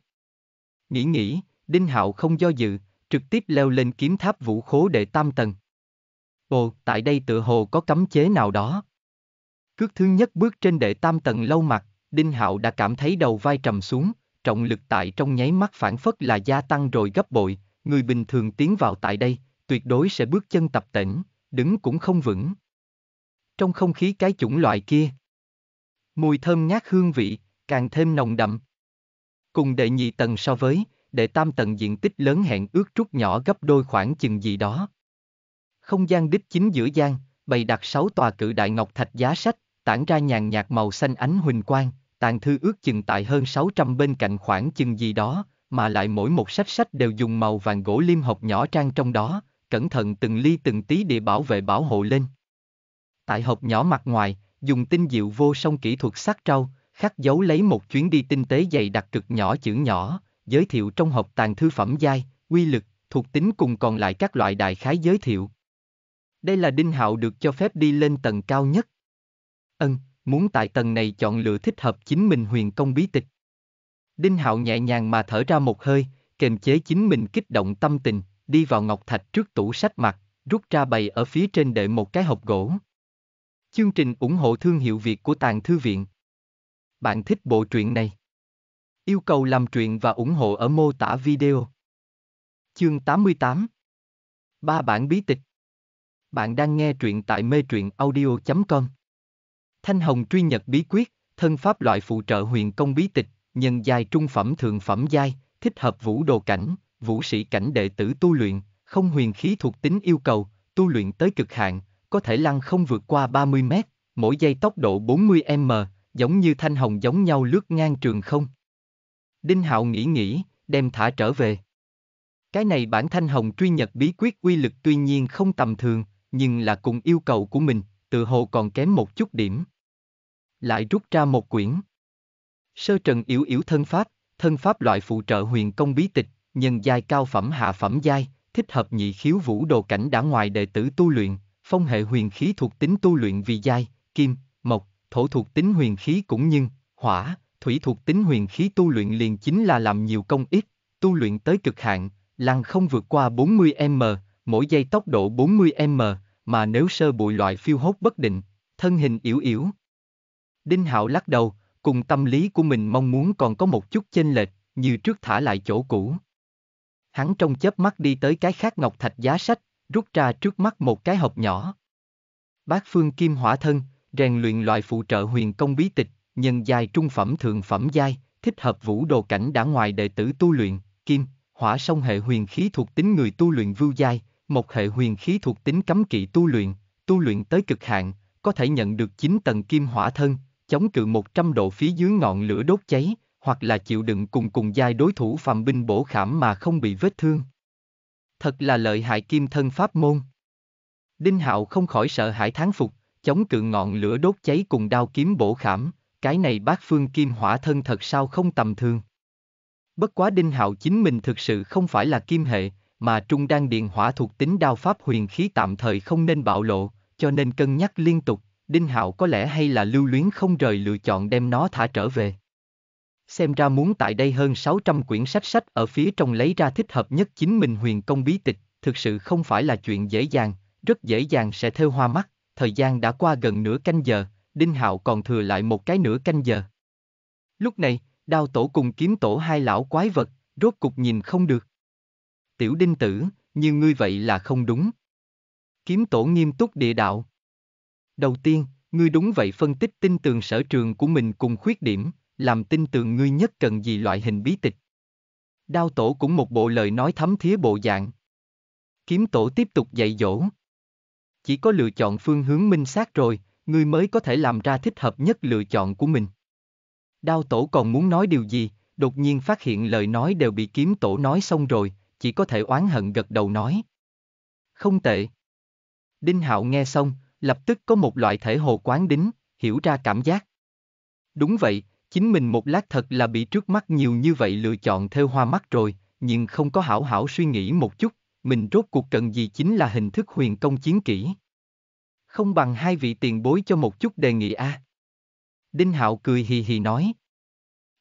Nghĩ nghĩ, Đinh Hạo không do dự, trực tiếp leo lên kiếm tháp vũ khố đệ tam tầng. Ồ, tại đây tựa hồ có cấm chế nào đó. Cước thứ nhất bước trên đệ tam tầng lâu mặt, Đinh Hạo đã cảm thấy đầu vai trầm xuống, trọng lực tại trong nháy mắt phản phất là gia tăng rồi gấp bội, người bình thường tiến vào tại đây, tuyệt đối sẽ bước chân tập tỉnh, đứng cũng không vững. Trong không khí cái chủng loại kia, Mùi thơm ngát hương vị, càng thêm nồng đậm. Cùng đệ nhị tầng so với, đệ tam tầng diện tích lớn hẹn ước trút nhỏ gấp đôi khoảng chừng gì đó. Không gian đích chính giữa gian, bày đặt sáu tòa cự đại ngọc thạch giá sách, tản ra nhàn nhạt màu xanh ánh huỳnh quang, tàn thư ước chừng tại hơn 600 bên cạnh khoảng chừng gì đó, mà lại mỗi một sách sách đều dùng màu vàng gỗ liêm hộp nhỏ trang trong đó, cẩn thận từng ly từng tí để bảo vệ bảo hộ lên. Tại hộp nhỏ mặt ngoài, dùng tinh diệu vô song kỹ thuật sắc trâu, khắc dấu lấy một chuyến đi tinh tế dày đặc cực nhỏ chữ nhỏ, giới thiệu trong hộp tàn thư phẩm giai, quy lực, thuộc tính cùng còn lại các loại đại khái giới thiệu. Đây là Đinh Hạo được cho phép đi lên tầng cao nhất. Ân, muốn tại tầng này chọn lựa thích hợp chính mình huyền công bí tịch. Đinh Hạo nhẹ nhàng mà thở ra một hơi, kềm chế chính mình kích động tâm tình, đi vào ngọc thạch trước tủ sách mặt, rút ra bày ở phía trên đệ một cái hộp gỗ. Chương trình ủng hộ thương hiệu Việt của Tàng Thư Viện. Bạn thích bộ truyện này? Yêu cầu làm truyện và ủng hộ ở mô tả video. Chương 88 Ba bản bí tịch Bạn đang nghe truyện tại mê truyện audio.com Thanh Hồng truy nhật bí quyết, thân pháp loại phụ trợ huyền công bí tịch, nhân giai trung phẩm thường phẩm giai, thích hợp vũ đồ cảnh, vũ sĩ cảnh đệ tử tu luyện, không huyền khí thuộc tính yêu cầu, tu luyện tới cực hạn, có thể lăn không vượt qua 30 mét, mỗi giây tốc độ 40m, giống như thanh hồng giống nhau lướt ngang trường không. Đinh Hạo nghĩ nghĩ, đem thả trở về. Cái này bản thanh hồng truy nhật bí quyết quy lực tuy nhiên không tầm thường, nhưng là cùng yêu cầu của mình, tự hồ còn kém một chút điểm. Lại rút ra một quyển. Sơ trần yếu yếu thân pháp, thân pháp loại phụ trợ huyền công bí tịch, nhân giai cao phẩm hạ phẩm giai, thích hợp nhị khiếu vũ đồ cảnh đã ngoài đệ tử tu luyện, Phong hệ huyền khí thuộc tính tu luyện vì dai, kim, mộc, thổ thuộc tính huyền khí cũng như, hỏa, thủy thuộc tính huyền khí tu luyện liền chính là làm nhiều công ít, tu luyện tới cực hạn, lăng không vượt qua 40m, mỗi giây tốc độ 40m, mà nếu sơ bụi loại phiêu hốt bất định, thân hình yếu yếu. Đinh Hạo lắc đầu, cùng tâm lý của mình mong muốn còn có một chút chênh lệch, như trước thả lại chỗ cũ. Hắn trong chớp mắt đi tới cái khác ngọc thạch giá sách, rút ra trước mắt một cái hộp nhỏ. Bác Phương Kim Hỏa Thân, rèn luyện loại phụ trợ huyền công bí tịch, nhân giai trung phẩm thượng phẩm giai, thích hợp vũ đồ cảnh đã ngoài đệ tử tu luyện, kim, hỏa song hệ huyền khí thuộc tính người tu luyện vưu giai, một hệ huyền khí thuộc tính cấm kỵ tu luyện, tu luyện tới cực hạn, có thể nhận được 9 tầng kim hỏa thân, chống cự 100 độ phía dưới ngọn lửa đốt cháy, hoặc là chịu đựng cùng cùng giai đối thủ phạm binh bổ khảm mà không bị vết thương thật là lợi hại kim thân pháp môn. Đinh Hạo không khỏi sợ hãi thán phục, chống cự ngọn lửa đốt cháy cùng đao kiếm bổ khảm, cái này bát phương kim hỏa thân thật sao không tầm thường. Bất quá Đinh Hạo chính mình thực sự không phải là kim hệ, mà trung đan điện hỏa thuộc tính đao pháp huyền khí tạm thời không nên bạo lộ, cho nên cân nhắc liên tục, Đinh Hạo có lẽ hay là lưu luyến không rời lựa chọn đem nó thả trở về xem ra muốn tại đây hơn 600 quyển sách sách ở phía trong lấy ra thích hợp nhất chính mình huyền công bí tịch, thực sự không phải là chuyện dễ dàng, rất dễ dàng sẽ theo hoa mắt, thời gian đã qua gần nửa canh giờ, Đinh Hạo còn thừa lại một cái nửa canh giờ. Lúc này, đao tổ cùng kiếm tổ hai lão quái vật, rốt cục nhìn không được. Tiểu Đinh Tử, như ngươi vậy là không đúng. Kiếm tổ nghiêm túc địa đạo. Đầu tiên, ngươi đúng vậy phân tích tin tường sở trường của mình cùng khuyết điểm, làm tin tưởng ngươi nhất cần gì loại hình bí tịch. Đao tổ cũng một bộ lời nói thấm thía bộ dạng. Kiếm tổ tiếp tục dạy dỗ. Chỉ có lựa chọn phương hướng minh xác rồi, ngươi mới có thể làm ra thích hợp nhất lựa chọn của mình. Đao tổ còn muốn nói điều gì, đột nhiên phát hiện lời nói đều bị kiếm tổ nói xong rồi, chỉ có thể oán hận gật đầu nói. Không tệ. Đinh Hạo nghe xong, lập tức có một loại thể hồ quán đính, hiểu ra cảm giác. Đúng vậy, chính mình một lát thật là bị trước mắt nhiều như vậy lựa chọn theo hoa mắt rồi, nhưng không có hảo hảo suy nghĩ một chút, mình rốt cuộc cần gì chính là hình thức huyền công chiến kỹ. Không bằng hai vị tiền bối cho một chút đề nghị a. À. Đinh Hạo cười hì hì nói.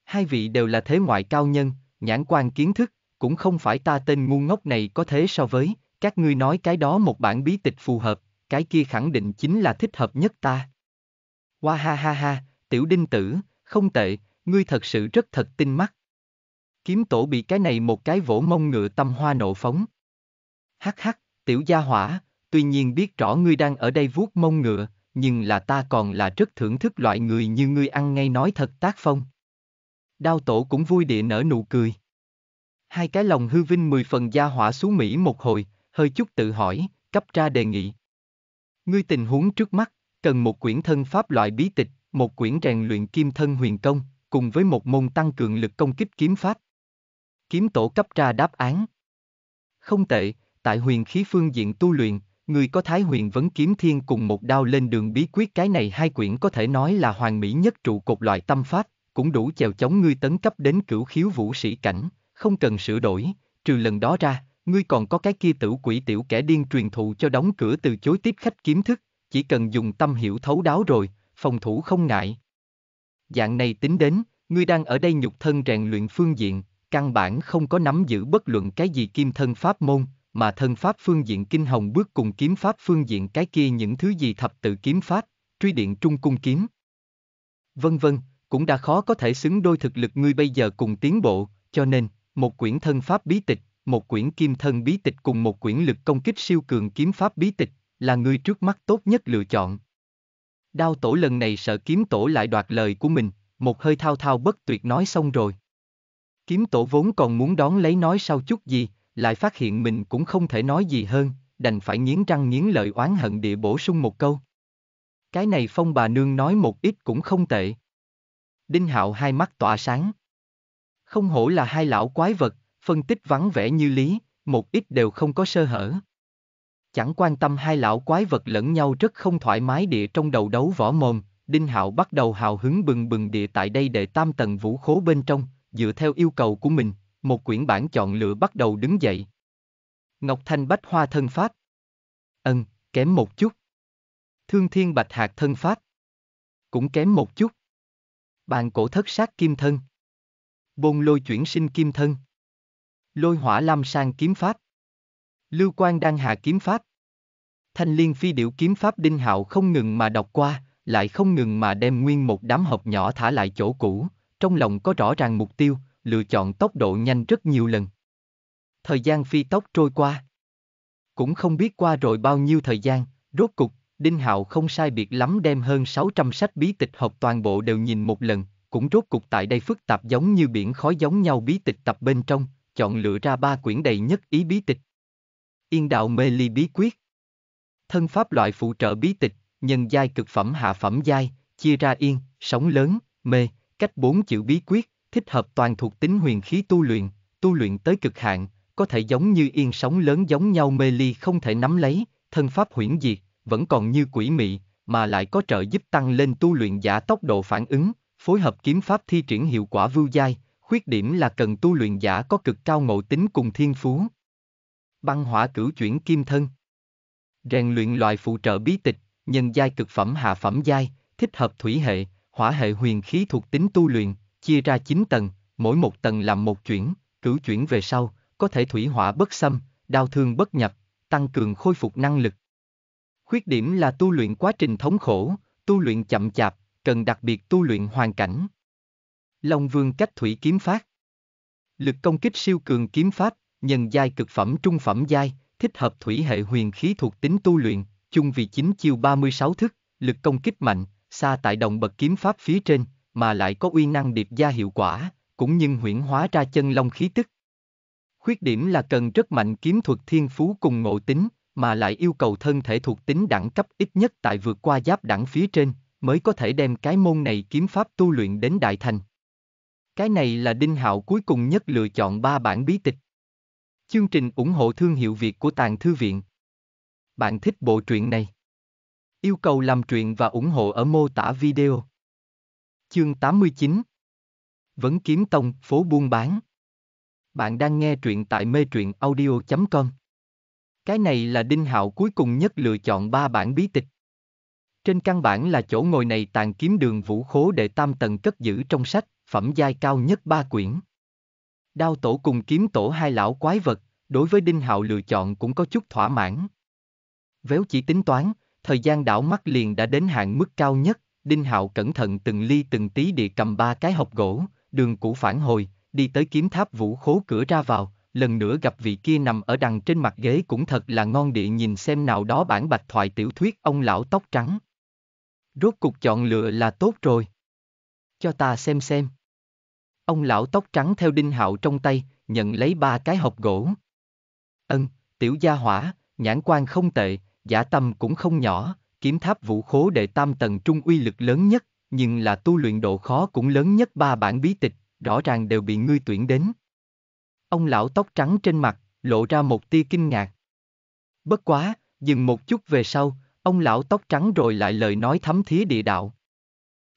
Hai vị đều là thế ngoại cao nhân, nhãn quan kiến thức, cũng không phải ta tên ngu ngốc này có thế so với, các ngươi nói cái đó một bản bí tịch phù hợp, cái kia khẳng định chính là thích hợp nhất ta. Wa ha ha ha, tiểu đinh tử, không tệ, ngươi thật sự rất thật tinh mắt. Kiếm tổ bị cái này một cái vỗ mông ngựa tâm hoa nộ phóng. Hắc hắc, tiểu gia hỏa, tuy nhiên biết rõ ngươi đang ở đây vuốt mông ngựa, nhưng là ta còn là rất thưởng thức loại người như ngươi ăn ngay nói thật tác phong. Đao tổ cũng vui địa nở nụ cười. Hai cái lòng hư vinh mười phần gia hỏa xuống Mỹ một hồi, hơi chút tự hỏi, cấp ra đề nghị. Ngươi tình huống trước mắt, cần một quyển thân pháp loại bí tịch, một quyển rèn luyện kim thân huyền công, cùng với một môn tăng cường lực công kích kiếm pháp. Kiếm tổ cấp ra đáp án. Không tệ, tại huyền khí phương diện tu luyện, người có thái huyền vấn kiếm thiên cùng một đao lên đường bí quyết cái này hai quyển có thể nói là hoàn mỹ nhất trụ cột loại tâm pháp, cũng đủ chèo chống ngươi tấn cấp đến cửu khiếu vũ sĩ cảnh, không cần sửa đổi, trừ lần đó ra, ngươi còn có cái kia tử quỷ tiểu kẻ điên truyền thụ cho đóng cửa từ chối tiếp khách kiếm thức, chỉ cần dùng tâm hiểu thấu đáo rồi, phòng thủ không ngại. Dạng này tính đến, ngươi đang ở đây nhục thân rèn luyện phương diện, căn bản không có nắm giữ bất luận cái gì kim thân pháp môn, mà thân pháp phương diện kinh hồng bước cùng kiếm pháp phương diện cái kia những thứ gì thập tự kiếm pháp, truy điện trung cung kiếm. Vân vân, cũng đã khó có thể xứng đôi thực lực ngươi bây giờ cùng tiến bộ, cho nên, một quyển thân pháp bí tịch, một quyển kim thân bí tịch cùng một quyển lực công kích siêu cường kiếm pháp bí tịch, là ngươi trước mắt tốt nhất lựa chọn. Đao tổ lần này sợ kiếm tổ lại đoạt lời của mình, một hơi thao thao bất tuyệt nói xong rồi. Kiếm tổ vốn còn muốn đón lấy nói sau chút gì, lại phát hiện mình cũng không thể nói gì hơn, đành phải nghiến răng nghiến lợi oán hận địa bổ sung một câu. Cái này phong bà nương nói một ít cũng không tệ. Đinh hạo hai mắt tỏa sáng. Không hổ là hai lão quái vật, phân tích vắng vẻ như lý, một ít đều không có sơ hở. Chẳng quan tâm hai lão quái vật lẫn nhau rất không thoải mái địa trong đầu đấu võ mồm, Đinh Hạo bắt đầu hào hứng bừng bừng địa tại đây để tam tầng vũ khố bên trong, dựa theo yêu cầu của mình, một quyển bản chọn lựa bắt đầu đứng dậy. Ngọc Thanh Bách Hoa thân pháp. Ân, kém một chút. Thương Thiên Bạch Hạt thân pháp. Cũng kém một chút. Bàn cổ thất sát kim thân. Bồn lôi chuyển sinh kim thân. Lôi hỏa lam sang kiếm pháp. Lưu Quang đang hạ kiếm pháp. Thanh liên phi điệu kiếm pháp đinh hạo không ngừng mà đọc qua, lại không ngừng mà đem nguyên một đám hộp nhỏ thả lại chỗ cũ, trong lòng có rõ ràng mục tiêu, lựa chọn tốc độ nhanh rất nhiều lần. Thời gian phi tốc trôi qua. Cũng không biết qua rồi bao nhiêu thời gian, rốt cục, Đinh Hạo không sai biệt lắm đem hơn 600 sách bí tịch hộp toàn bộ đều nhìn một lần, cũng rốt cục tại đây phức tạp giống như biển khói giống nhau bí tịch tập bên trong, chọn lựa ra ba quyển đầy nhất ý bí tịch. Yên đạo mê ly bí quyết. Thân pháp loại phụ trợ bí tịch, nhân giai cực phẩm hạ phẩm giai, chia ra yên, sóng lớn, mê, cách bốn chữ bí quyết, thích hợp toàn thuộc tính huyền khí tu luyện, tu luyện tới cực hạn, có thể giống như yên sóng lớn giống nhau mê ly không thể nắm lấy, thân pháp huyễn diệt, vẫn còn như quỷ mị, mà lại có trợ giúp tăng lên tu luyện giả tốc độ phản ứng, phối hợp kiếm pháp thi triển hiệu quả vưu giai, khuyết điểm là cần tu luyện giả có cực cao ngộ tính cùng thiên phú, băng hỏa cửu chuyển kim thân. Rèn luyện loại phụ trợ bí tịch, nhân giai cực phẩm hạ phẩm giai, thích hợp thủy hệ, hỏa hệ huyền khí thuộc tính tu luyện, chia ra 9 tầng, mỗi một tầng làm một chuyển, cửu chuyển về sau, có thể thủy hỏa bất xâm, đau thương bất nhập, tăng cường khôi phục năng lực. Khuyết điểm là tu luyện quá trình thống khổ, tu luyện chậm chạp, cần đặc biệt tu luyện hoàn cảnh. Long Vương cách thủy kiếm phát Lực công kích siêu cường kiếm pháp, nhân giai cực phẩm trung phẩm giai, thích hợp thủy hệ huyền khí thuộc tính tu luyện, chung vì chính chiêu 36 thức, lực công kích mạnh, xa tại đồng bậc kiếm pháp phía trên, mà lại có uy năng điệp gia hiệu quả, cũng như huyễn hóa ra chân long khí tức. Khuyết điểm là cần rất mạnh kiếm thuật thiên phú cùng ngộ tính, mà lại yêu cầu thân thể thuộc tính đẳng cấp ít nhất tại vượt qua giáp đẳng phía trên, mới có thể đem cái môn này kiếm pháp tu luyện đến đại thành. Cái này là Đinh Hạo cuối cùng nhất lựa chọn ba bản bí tịch. Chương trình ủng hộ thương hiệu Việt của Tàng Thư Viện. Bạn thích bộ truyện này? Yêu cầu làm truyện và ủng hộ ở mô tả video. Chương 89 Vấn Kiếm Tông, Phố Buôn Bán Bạn đang nghe truyện tại mê truyện audio.com Cái này là Đinh Hạo cuối cùng nhất lựa chọn ba bản bí tịch. Trên căn bản là chỗ ngồi này tàn kiếm đường vũ khố đệ tam tầng cất giữ trong sách, phẩm giai cao nhất ba quyển. Đao tổ cùng kiếm tổ hai lão quái vật, đối với Đinh Hạo lựa chọn cũng có chút thỏa mãn. Véo chỉ tính toán, thời gian đảo mắt liền đã đến hạn mức cao nhất, Đinh Hạo cẩn thận từng ly từng tí địa cầm ba cái hộp gỗ, đường cũ phản hồi, đi tới kiếm tháp vũ khố cửa ra vào, lần nữa gặp vị kia nằm ở đằng trên mặt ghế cũng thật là ngon địa nhìn xem nào đó bản bạch thoại tiểu thuyết ông lão tóc trắng. Rốt cục chọn lựa là tốt rồi. Cho ta xem xem. Ông lão tóc trắng theo đinh hạo trong tay, nhận lấy ba cái hộp gỗ. Ân, tiểu gia hỏa, nhãn quan không tệ, giả tâm cũng không nhỏ, kiếm tháp vũ khố đệ tam tầng trung uy lực lớn nhất, nhưng là tu luyện độ khó cũng lớn nhất ba bản bí tịch, rõ ràng đều bị ngươi tuyển đến. Ông lão tóc trắng trên mặt, lộ ra một tia kinh ngạc. Bất quá, dừng một chút về sau, ông lão tóc trắng rồi lại lời nói thấm thía địa đạo.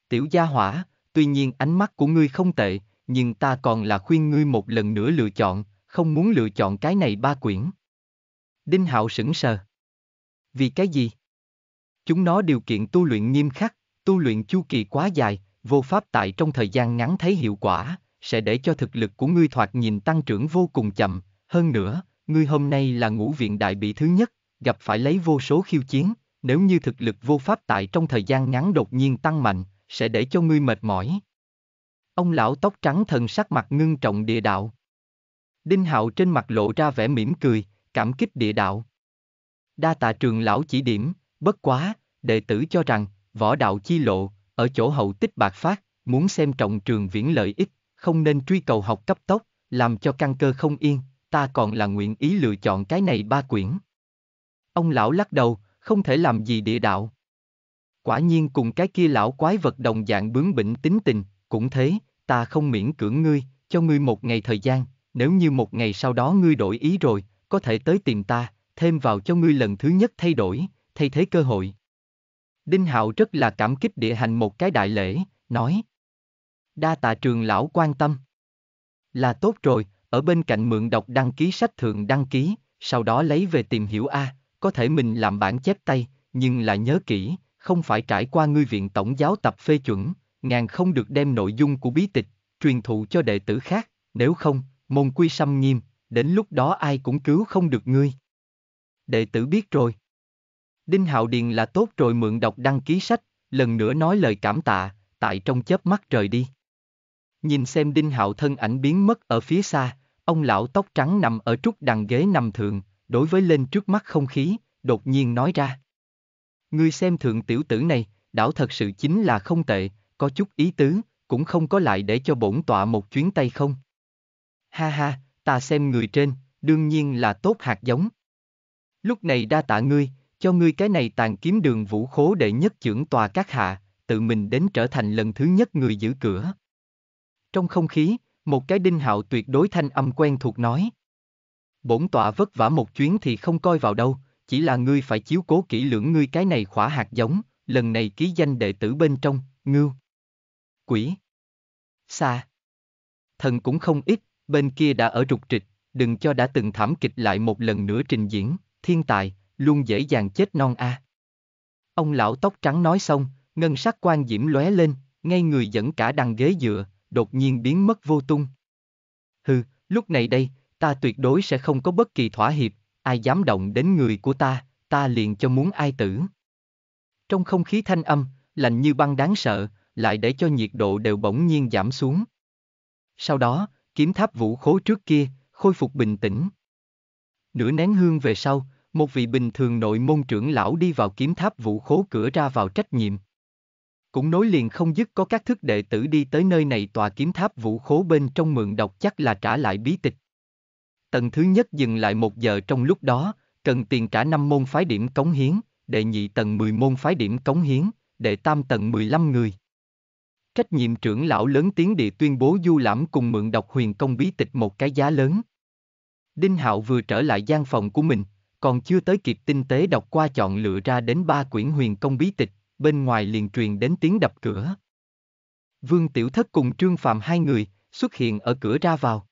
Tiểu gia hỏa, tuy nhiên ánh mắt của ngươi không tệ, nhưng ta còn là khuyên ngươi một lần nữa lựa chọn, không muốn lựa chọn cái này ba quyển. Đinh Hạo sững sờ. Vì cái gì? Chúng nó điều kiện tu luyện nghiêm khắc, tu luyện chu kỳ quá dài, vô pháp tại trong thời gian ngắn thấy hiệu quả, sẽ để cho thực lực của ngươi thoạt nhìn tăng trưởng vô cùng chậm, hơn nữa, ngươi hôm nay là ngũ viện đại bị thứ nhất, gặp phải lấy vô số khiêu chiến, nếu như thực lực vô pháp tại trong thời gian ngắn đột nhiên tăng mạnh, sẽ để cho ngươi mệt mỏi, Ông lão tóc trắng thần sắc mặt ngưng trọng địa đạo. Đinh Hạo trên mặt lộ ra vẻ mỉm cười, cảm kích địa đạo. Đa tạ trường lão chỉ điểm, bất quá, đệ tử cho rằng, võ đạo chi lộ, ở chỗ hậu tích bạc phát, muốn xem trọng trường viễn lợi ích, không nên truy cầu học cấp tốc, làm cho căn cơ không yên, ta còn là nguyện ý lựa chọn cái này ba quyển. Ông lão lắc đầu, không thể làm gì địa đạo. Quả nhiên cùng cái kia lão quái vật đồng dạng bướng bỉnh tính tình, cũng thế, ta không miễn cưỡng ngươi, cho ngươi một ngày thời gian, nếu như một ngày sau đó ngươi đổi ý rồi, có thể tới tìm ta, thêm vào cho ngươi lần thứ nhất thay đổi, thay thế cơ hội. Đinh Hạo rất là cảm kích địa hành một cái đại lễ, nói. Đa tạ trường lão quan tâm. Là tốt rồi, ở bên cạnh mượn đọc đăng ký sách thượng đăng ký, sau đó lấy về tìm hiểu A, có thể mình làm bản chép tay, nhưng là nhớ kỹ, không phải trải qua ngươi viện tổng giáo tập phê chuẩn, ngàn không được đem nội dung của bí tịch, truyền thụ cho đệ tử khác, nếu không, môn quy xâm nghiêm, đến lúc đó ai cũng cứu không được ngươi. Đệ tử biết rồi. Đinh Hạo Điền là tốt rồi mượn đọc đăng ký sách, lần nữa nói lời cảm tạ, tại trong chớp mắt rời đi. Nhìn xem Đinh Hạo thân ảnh biến mất ở phía xa, ông lão tóc trắng nằm ở trúc đằng ghế nằm thượng, đối với lên trước mắt không khí, đột nhiên nói ra. Ngươi xem thượng tiểu tử này, đảo thật sự chính là không tệ, có chút ý tứ, cũng không có lại để cho bổn tọa một chuyến tay không. Ha ha, ta xem người trên, đương nhiên là tốt hạt giống. Lúc này đa tạ ngươi, cho ngươi cái này tàn kiếm đường vũ khố đệ nhất trưởng tòa các hạ, tự mình đến trở thành lần thứ nhất người giữ cửa. Trong không khí, một cái đinh hạo tuyệt đối thanh âm quen thuộc nói. Bổn tọa vất vả một chuyến thì không coi vào đâu, chỉ là ngươi phải chiếu cố kỹ lưỡng ngươi cái này khỏa hạt giống, lần này ký danh đệ tử bên trong, ngưu quỷ. Xa. Thần cũng không ít, bên kia đã ở rục trịch, đừng cho đã từng thảm kịch lại một lần nữa trình diễn, thiên tài, luôn dễ dàng chết non a. À. Ông lão tóc trắng nói xong, ngân sắc quan diễm lóe lên, ngay người dẫn cả đằng ghế dựa, đột nhiên biến mất vô tung. Hừ, lúc này đây, ta tuyệt đối sẽ không có bất kỳ thỏa hiệp, ai dám động đến người của ta, ta liền cho muốn ai tử. Trong không khí thanh âm, lạnh như băng đáng sợ, lại để cho nhiệt độ đều bỗng nhiên giảm xuống. Sau đó, kiếm tháp vũ khố trước kia, khôi phục bình tĩnh. Nửa nén hương về sau, một vị bình thường nội môn trưởng lão đi vào kiếm tháp vũ khố cửa ra vào trách nhiệm. Cũng nối liền không dứt có các thức đệ tử đi tới nơi này tòa kiếm tháp vũ khố bên trong mượn đọc chắc là trả lại bí tịch. Tầng thứ nhất dừng lại một giờ trong lúc đó, cần tiền trả năm môn phái điểm cống hiến, đệ nhị tầng 10 môn phái điểm cống hiến, đệ tam tầng 15 người. Trách nhiệm trưởng lão lớn tiếng địa tuyên bố du lãm cùng mượn đọc huyền công bí tịch một cái giá lớn. Đinh Hạo vừa trở lại gian phòng của mình, còn chưa tới kịp tinh tế đọc qua chọn lựa ra đến ba quyển huyền công bí tịch, bên ngoài liền truyền đến tiếng đập cửa. Vương Tiểu Thất cùng Trương Phạm hai người, xuất hiện ở cửa ra vào.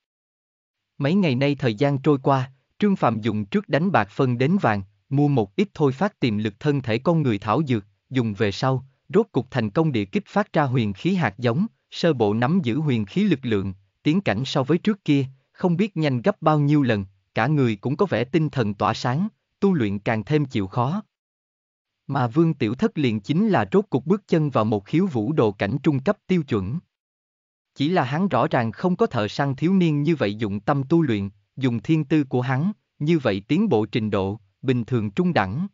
Mấy ngày nay thời gian trôi qua, Trương Phạm dùng trước đánh bạc phân đến vàng, mua một ít thôi phát tiềm lực thân thể con người thảo dược, dùng về sau, rốt cục thành công địa kích phát ra huyền khí hạt giống, sơ bộ nắm giữ huyền khí lực lượng, tiến cảnh so với trước kia, không biết nhanh gấp bao nhiêu lần, cả người cũng có vẻ tinh thần tỏa sáng, tu luyện càng thêm chịu khó. Mà Vương Tiểu Thất liền chính là rốt cục bước chân vào một khiếu vũ đồ cảnh trung cấp tiêu chuẩn. Chỉ là hắn rõ ràng không có thợ săn thiếu niên như vậy dụng tâm tu luyện, dùng thiên tư của hắn, như vậy tiến bộ trình độ, bình thường trung đẳng.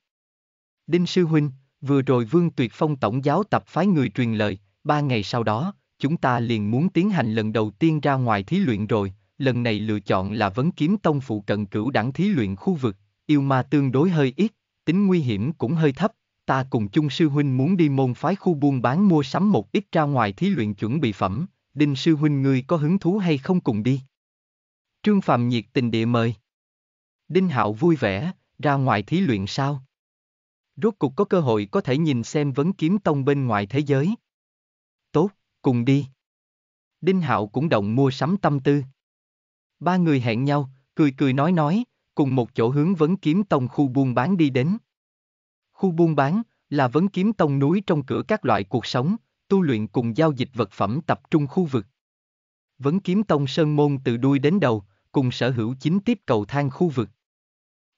Đinh Sư Huynh, Vừa rồi Vương Tuyệt Phong tổng giáo tập phái người truyền lời, ba ngày sau đó, chúng ta liền muốn tiến hành lần đầu tiên ra ngoài thí luyện rồi, lần này lựa chọn là vấn kiếm tông phụ cận cửu đẳng thí luyện khu vực, yêu ma tương đối hơi ít, tính nguy hiểm cũng hơi thấp, ta cùng chung sư huynh muốn đi môn phái khu buôn bán mua sắm một ít ra ngoài thí luyện chuẩn bị phẩm, đinh sư huynh ngươi có hứng thú hay không cùng đi. Trương Phạm nhiệt tình địa mời. Đinh Hạo vui vẻ, ra ngoài thí luyện sao? rốt cục có cơ hội có thể nhìn xem vấn kiếm tông bên ngoài thế giới. Tốt, cùng đi. Đinh Hạo cũng động mua sắm tâm tư. Ba người hẹn nhau, cười cười nói nói, cùng một chỗ hướng vấn kiếm tông khu buôn bán đi đến. Khu buôn bán là vấn kiếm tông núi trong cửa các loại cuộc sống, tu luyện cùng giao dịch vật phẩm tập trung khu vực. Vấn kiếm tông sơn môn từ đuôi đến đầu, cùng sở hữu chính tiếp cầu thang khu vực.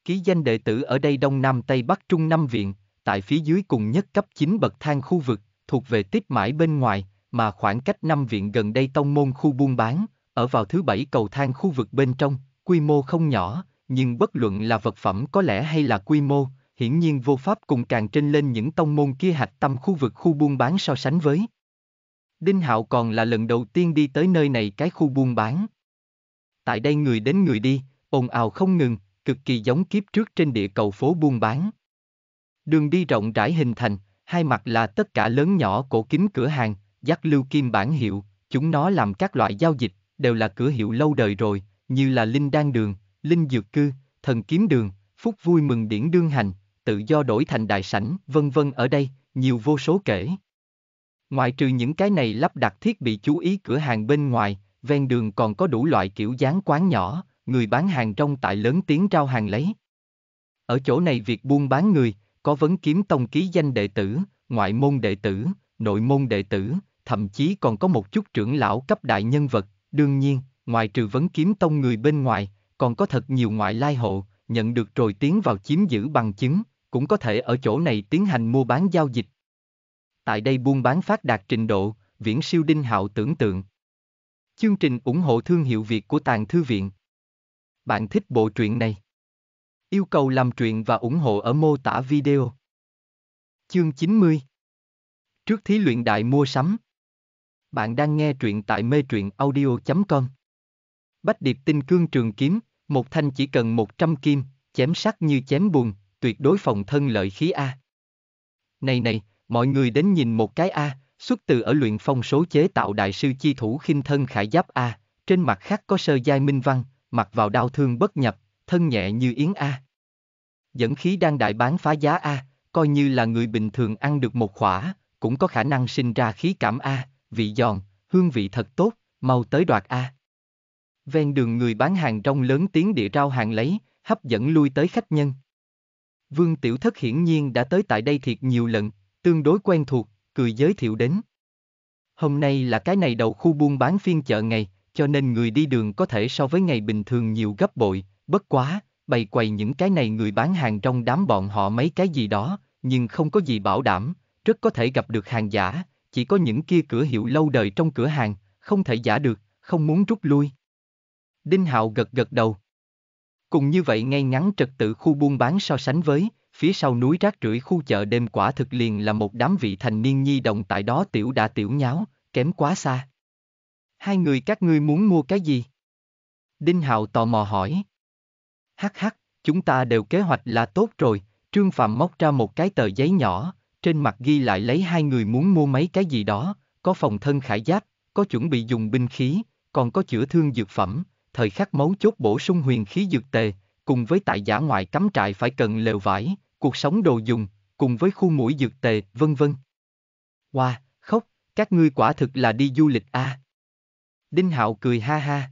Ký danh đệ tử ở đây Đông Nam Tây Bắc Trung năm viện, tại phía dưới cùng nhất cấp 9 bậc thang khu vực, thuộc về tiếp mãi bên ngoài, mà khoảng cách năm viện gần đây tông môn khu buôn bán, ở vào thứ bảy cầu thang khu vực bên trong, quy mô không nhỏ, nhưng bất luận là vật phẩm có lẽ hay là quy mô, hiển nhiên vô pháp cùng càng trên lên những tông môn kia hạch tâm khu vực khu buôn bán so sánh với. Đinh Hạo còn là lần đầu tiên đi tới nơi này cái khu buôn bán. Tại đây người đến người đi, ồn ào không ngừng, cực kỳ giống kiếp trước trên địa cầu phố buôn bán. Đường đi rộng rãi hình thành, hai mặt là tất cả lớn nhỏ cổ kính cửa hàng, dắt lưu kim bản hiệu, chúng nó làm các loại giao dịch, đều là cửa hiệu lâu đời rồi, như là Linh Đan Đường, Linh Dược Cư, Thần Kiếm Đường, Phúc Vui Mừng Điển Đương Hành, tự do đổi thành đại sảnh, vân vân ở đây, nhiều vô số kể. Ngoại trừ những cái này lắp đặt thiết bị chú ý cửa hàng bên ngoài, ven đường còn có đủ loại kiểu dáng quán nhỏ, người bán hàng trong tại lớn tiếng trao hàng lấy. Ở chỗ này việc buôn bán người, có vấn kiếm tông ký danh đệ tử, ngoại môn đệ tử, nội môn đệ tử, thậm chí còn có một chút trưởng lão cấp đại nhân vật, đương nhiên, ngoài trừ vấn kiếm tông người bên ngoài, còn có thật nhiều ngoại lai hộ, nhận được rồi tiến vào chiếm giữ bằng chứng, cũng có thể ở chỗ này tiến hành mua bán giao dịch. Tại đây buôn bán phát đạt trình độ, viễn siêu đinh hạo tưởng tượng. Chương trình ủng hộ thương hiệu Việt của Tàng Thư Viện bạn thích bộ truyện này. Yêu cầu làm truyện và ủng hộ ở mô tả video. Chương 90 Trước thí luyện đại mua sắm Bạn đang nghe truyện tại mê truyện audio.com Bách điệp tinh cương trường kiếm, một thanh chỉ cần 100 kim, chém sắc như chém buồn, tuyệt đối phòng thân lợi khí A. Này này, mọi người đến nhìn một cái A, xuất từ ở luyện phong số chế tạo đại sư chi thủ khinh thân khải giáp A, trên mặt khác có sơ giai minh văn, mặc vào đau thương bất nhập, thân nhẹ như yến A. Dẫn khí đang đại bán phá giá A, coi như là người bình thường ăn được một khỏa, cũng có khả năng sinh ra khí cảm A, vị giòn, hương vị thật tốt, mau tới đoạt A. Ven đường người bán hàng rong lớn tiếng địa rao hàng lấy, hấp dẫn lui tới khách nhân. Vương Tiểu Thất hiển nhiên đã tới tại đây thiệt nhiều lần, tương đối quen thuộc, cười giới thiệu đến. Hôm nay là cái này đầu khu buôn bán phiên chợ ngày, cho nên người đi đường có thể so với ngày bình thường nhiều gấp bội, bất quá, bày quầy những cái này người bán hàng trong đám bọn họ mấy cái gì đó, nhưng không có gì bảo đảm, rất có thể gặp được hàng giả, chỉ có những kia cửa hiệu lâu đời trong cửa hàng, không thể giả được, không muốn rút lui. Đinh Hạo gật gật đầu. Cùng như vậy ngay ngắn trật tự khu buôn bán so sánh với, phía sau núi rác rưởi khu chợ đêm quả thực liền là một đám vị thành niên nhi đồng tại đó tiểu đã tiểu nháo, kém quá xa. Hai người các ngươi muốn mua cái gì? Đinh Hạo tò mò hỏi. Hắc hắc, chúng ta đều kế hoạch là tốt rồi, Trương Phạm móc ra một cái tờ giấy nhỏ, trên mặt ghi lại lấy hai người muốn mua mấy cái gì đó, có phòng thân khải giáp, có chuẩn bị dùng binh khí, còn có chữa thương dược phẩm, thời khắc mấu chốt bổ sung huyền khí dược tề, cùng với tại giả ngoại cắm trại phải cần lều vải, cuộc sống đồ dùng, cùng với khu mũi dược tề, vân vân. Wow, khóc, các ngươi quả thực là đi du lịch a. À. Đinh Hạo cười ha ha.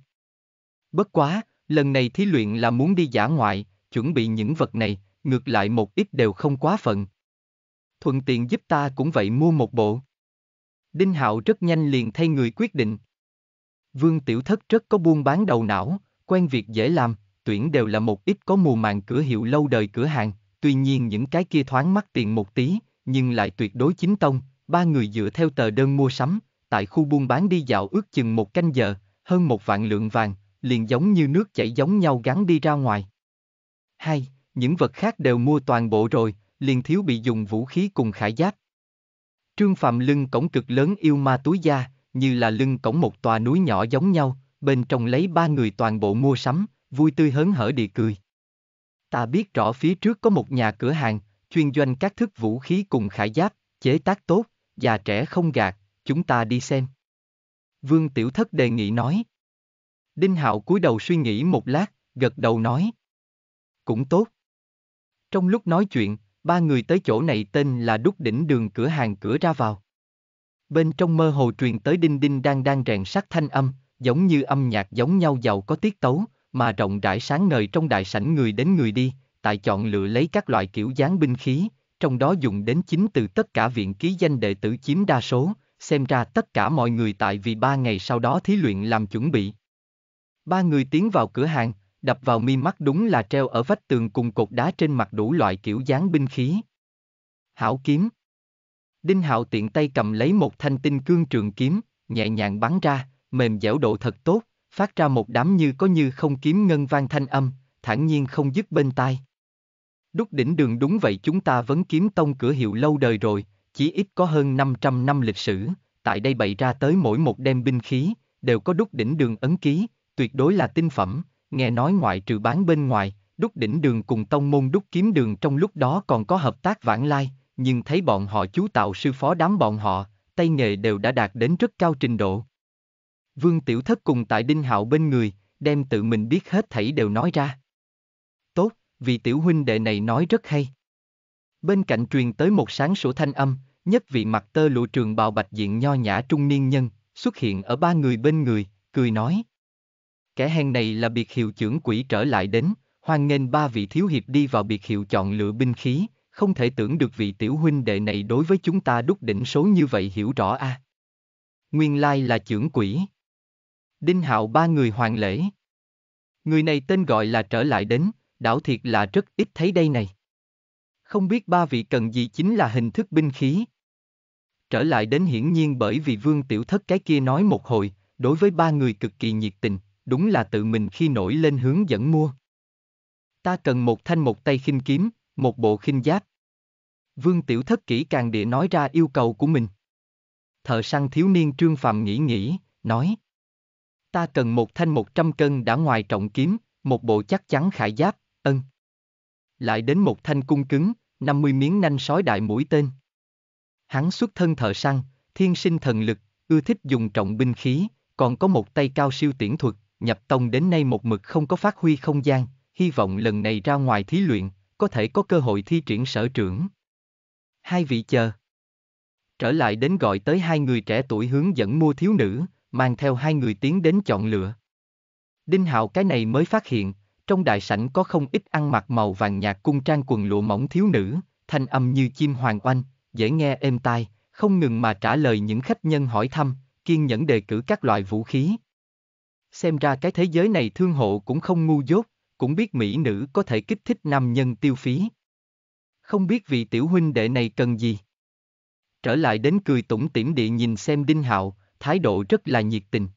Bất quá, lần này thí luyện là muốn đi giả ngoại, chuẩn bị những vật này, ngược lại một ít đều không quá phận. Thuận tiện giúp ta cũng vậy mua một bộ. Đinh Hạo rất nhanh liền thay người quyết định. Vương Tiểu Thất rất có buôn bán đầu não, quen việc dễ làm, tuyển đều là một ít có mùa màng cửa hiệu lâu đời cửa hàng, tuy nhiên những cái kia thoáng mắc tiền một tí, nhưng lại tuyệt đối chính tông, ba người dựa theo tờ đơn mua sắm, tại khu buôn bán đi dạo ước chừng một canh giờ, hơn một vạn lượng vàng, liền giống như nước chảy giống nhau gắn đi ra ngoài. Hai, những vật khác đều mua toàn bộ rồi, liền thiếu bị dùng vũ khí cùng khải giáp. Trương Phạm lưng cổng cực lớn yêu ma túi da, như là lưng cổng một tòa núi nhỏ giống nhau, bên trong lấy ba người toàn bộ mua sắm, vui tươi hớn hở địa cười. Ta biết rõ phía trước có một nhà cửa hàng, chuyên doanh các thức vũ khí cùng khải giáp, chế tác tốt, già trẻ không gạt, chúng ta đi xem. Vương Tiểu Thất đề nghị nói. Đinh Hạo cúi đầu suy nghĩ một lát, gật đầu nói. Cũng tốt. Trong lúc nói chuyện, ba người tới chỗ này tên là Đúc Đỉnh Đường cửa hàng cửa ra vào. Bên trong mơ hồ truyền tới Đinh Đinh đang đang rèn sắt thanh âm, giống như âm nhạc giống nhau giàu có tiết tấu, mà rộng rãi sáng ngời trong đại sảnh người đến người đi, tại chọn lựa lấy các loại kiểu dáng binh khí, trong đó dùng đến chính từ tất cả viện ký danh đệ tử chiếm đa số, xem ra tất cả mọi người tại vì ba ngày sau đó thí luyện làm chuẩn bị. Ba người tiến vào cửa hàng, đập vào mi mắt đúng là treo ở vách tường cùng cột đá trên mặt đủ loại kiểu dáng binh khí. Hảo kiếm Đinh Hạo tiện tay cầm lấy một thanh tinh cương trường kiếm, nhẹ nhàng bắn ra, mềm dẻo độ thật tốt, phát ra một đám như có như không kiếm ngân vang thanh âm, thản nhiên không dứt bên tai. Đúc đỉnh đường đúng vậy chúng ta vẫn kiếm tông cửa hiệu lâu đời rồi, chí ít có hơn 500 năm lịch sử, tại đây bày ra tới mỗi một đem binh khí, đều có đúc đỉnh đường ấn ký, tuyệt đối là tinh phẩm, nghe nói ngoại trừ bán bên ngoài, đúc đỉnh đường cùng tông môn đúc kiếm đường trong lúc đó còn có hợp tác vãng lai, nhưng thấy bọn họ chú tạo sư phó đám bọn họ, tay nghề đều đã đạt đến rất cao trình độ. Vương Tiểu Thất cùng tại Đinh Hạo bên người, đem tự mình biết hết thảy đều nói ra. Tốt, vì Tiểu Huynh đệ này nói rất hay. Bên cạnh truyền tới một sáng sủa thanh âm, nhất vị mặt tơ lụa trường bào bạch diện nho nhã trung niên nhân, xuất hiện ở ba người bên người, cười nói. Kẻ hèn này là biệt hiệu trưởng quỷ trở lại đến, hoan nghênh ba vị thiếu hiệp đi vào biệt hiệu chọn lựa binh khí, không thể tưởng được vị tiểu huynh đệ này đối với chúng ta đúc đỉnh số như vậy hiểu rõ a. À. Nguyên lai là trưởng quỷ. Đinh hạo ba người hoàng lễ. Người này tên gọi là trở lại đến, đảo thiệt là rất ít thấy đây này không biết ba vị cần gì chính là hình thức binh khí. Trở lại đến hiển nhiên bởi vì vương tiểu thất cái kia nói một hồi, đối với ba người cực kỳ nhiệt tình, đúng là tự mình khi nổi lên hướng dẫn mua. Ta cần một thanh một tay khinh kiếm, một bộ khinh giáp. Vương Tiểu Thất kỹ càng địa nói ra yêu cầu của mình. Thợ săn thiếu niên Trương Phạm nghĩ nghĩ, nói. Ta cần một thanh một trăm cân đã ngoài trọng kiếm, một bộ chắc chắn khải giáp, ân. Lại đến một thanh cung cứng, 50 miếng nanh sói đại mũi tên. Hắn xuất thân thợ săn, thiên sinh thần lực, ưa thích dùng trọng binh khí, còn có một tay cao siêu tiễn thuật, nhập tông đến nay một mực không có phát huy không gian, hy vọng lần này ra ngoài thí luyện, có thể có cơ hội thi triển sở trưởng. Hai vị chờ. Trở lại đến gọi tới hai người trẻ tuổi hướng dẫn mua thiếu nữ, mang theo hai người tiến đến chọn lựa. Đinh Hạo cái này mới phát hiện, trong đại sảnh có không ít ăn mặc màu vàng nhạt cung trang quần lụa mỏng thiếu nữ, thanh âm như chim hoàng oanh, dễ nghe êm tai, không ngừng mà trả lời những khách nhân hỏi thăm, kiên nhẫn đề cử các loại vũ khí. Xem ra cái thế giới này thương hộ cũng không ngu dốt, cũng biết mỹ nữ có thể kích thích nam nhân tiêu phí. Không biết vị tiểu huynh đệ này cần gì? Trở lại đến cười tủng tỉm địa nhìn xem Đinh Hạo, thái độ rất là nhiệt tình.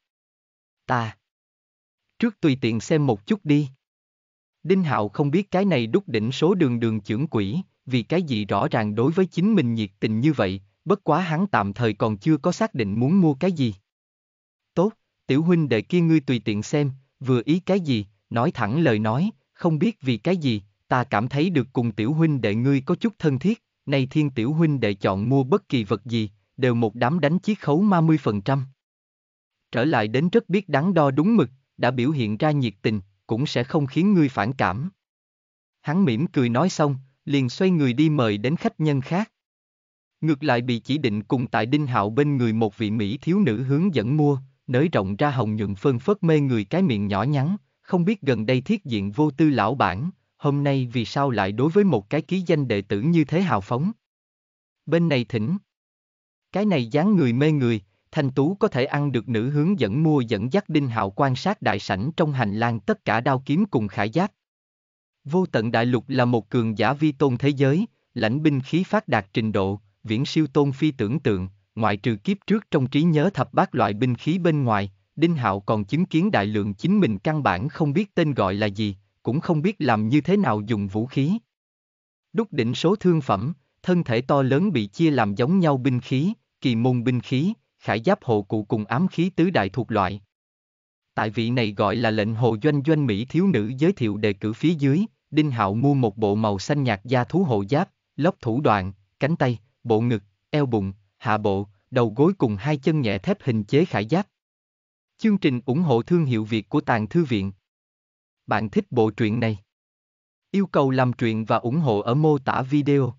Ta. Trước tùy tiện xem một chút đi. Đinh Hạo không biết cái này đúc đỉnh số đường đường trưởng quỷ, vì cái gì rõ ràng đối với chính mình nhiệt tình như vậy, bất quá hắn tạm thời còn chưa có xác định muốn mua cái gì. Tốt, tiểu huynh đệ kia ngươi tùy tiện xem, vừa ý cái gì, nói thẳng lời nói, không biết vì cái gì, ta cảm thấy được cùng tiểu huynh đệ ngươi có chút thân thiết, nay thiên tiểu huynh đệ chọn mua bất kỳ vật gì, đều một đám đánh chiết khấu 30%. Trở lại đến rất biết đắn đo đúng mực, đã biểu hiện ra nhiệt tình, cũng sẽ không khiến ngươi phản cảm. Hắn mỉm cười nói xong, liền xoay người đi mời đến khách nhân khác. Ngược lại bị chỉ định cùng tại Đinh Hạo bên người một vị Mỹ thiếu nữ hướng dẫn mua, nới rộng ra hồng nhuận phơn phớt mê người cái miệng nhỏ nhắn, không biết gần đây thiết diện vô tư lão bản, hôm nay vì sao lại đối với một cái ký danh đệ tử như thế hào phóng. Bên này thỉnh. Cái này dáng người mê người, Thanh Tú có thể ăn được nữ hướng dẫn mua dẫn dắt Đinh Hạo quan sát đại sảnh trong hành lang tất cả đao kiếm cùng khải giác Vô tận đại lục là một cường giả vi tôn thế giới, lãnh binh khí phát đạt trình độ, viễn siêu tôn phi tưởng tượng, ngoại trừ kiếp trước trong trí nhớ thập bát loại binh khí bên ngoài, Đinh Hạo còn chứng kiến đại lượng chính mình căn bản không biết tên gọi là gì, cũng không biết làm như thế nào dùng vũ khí. Đúc đỉnh số thương phẩm, thân thể to lớn bị chia làm giống nhau binh khí, kỳ môn binh khí, khải giáp hộ cụ cùng ám khí tứ đại thuộc loại. Tại vị này gọi là lệnh hồ doanh doanh Mỹ thiếu nữ giới thiệu đề cử phía dưới, Đinh Hạo mua một bộ màu xanh nhạt da thú hộ giáp, lóc thủ đoạn, cánh tay, bộ ngực, eo bụng, hạ bộ, đầu gối cùng hai chân nhẹ thép hình chế khải giáp. Chương trình ủng hộ thương hiệu Việt của Tàng Thư Viện. Bạn thích bộ truyện này? Yêu cầu làm truyện và ủng hộ ở mô tả video.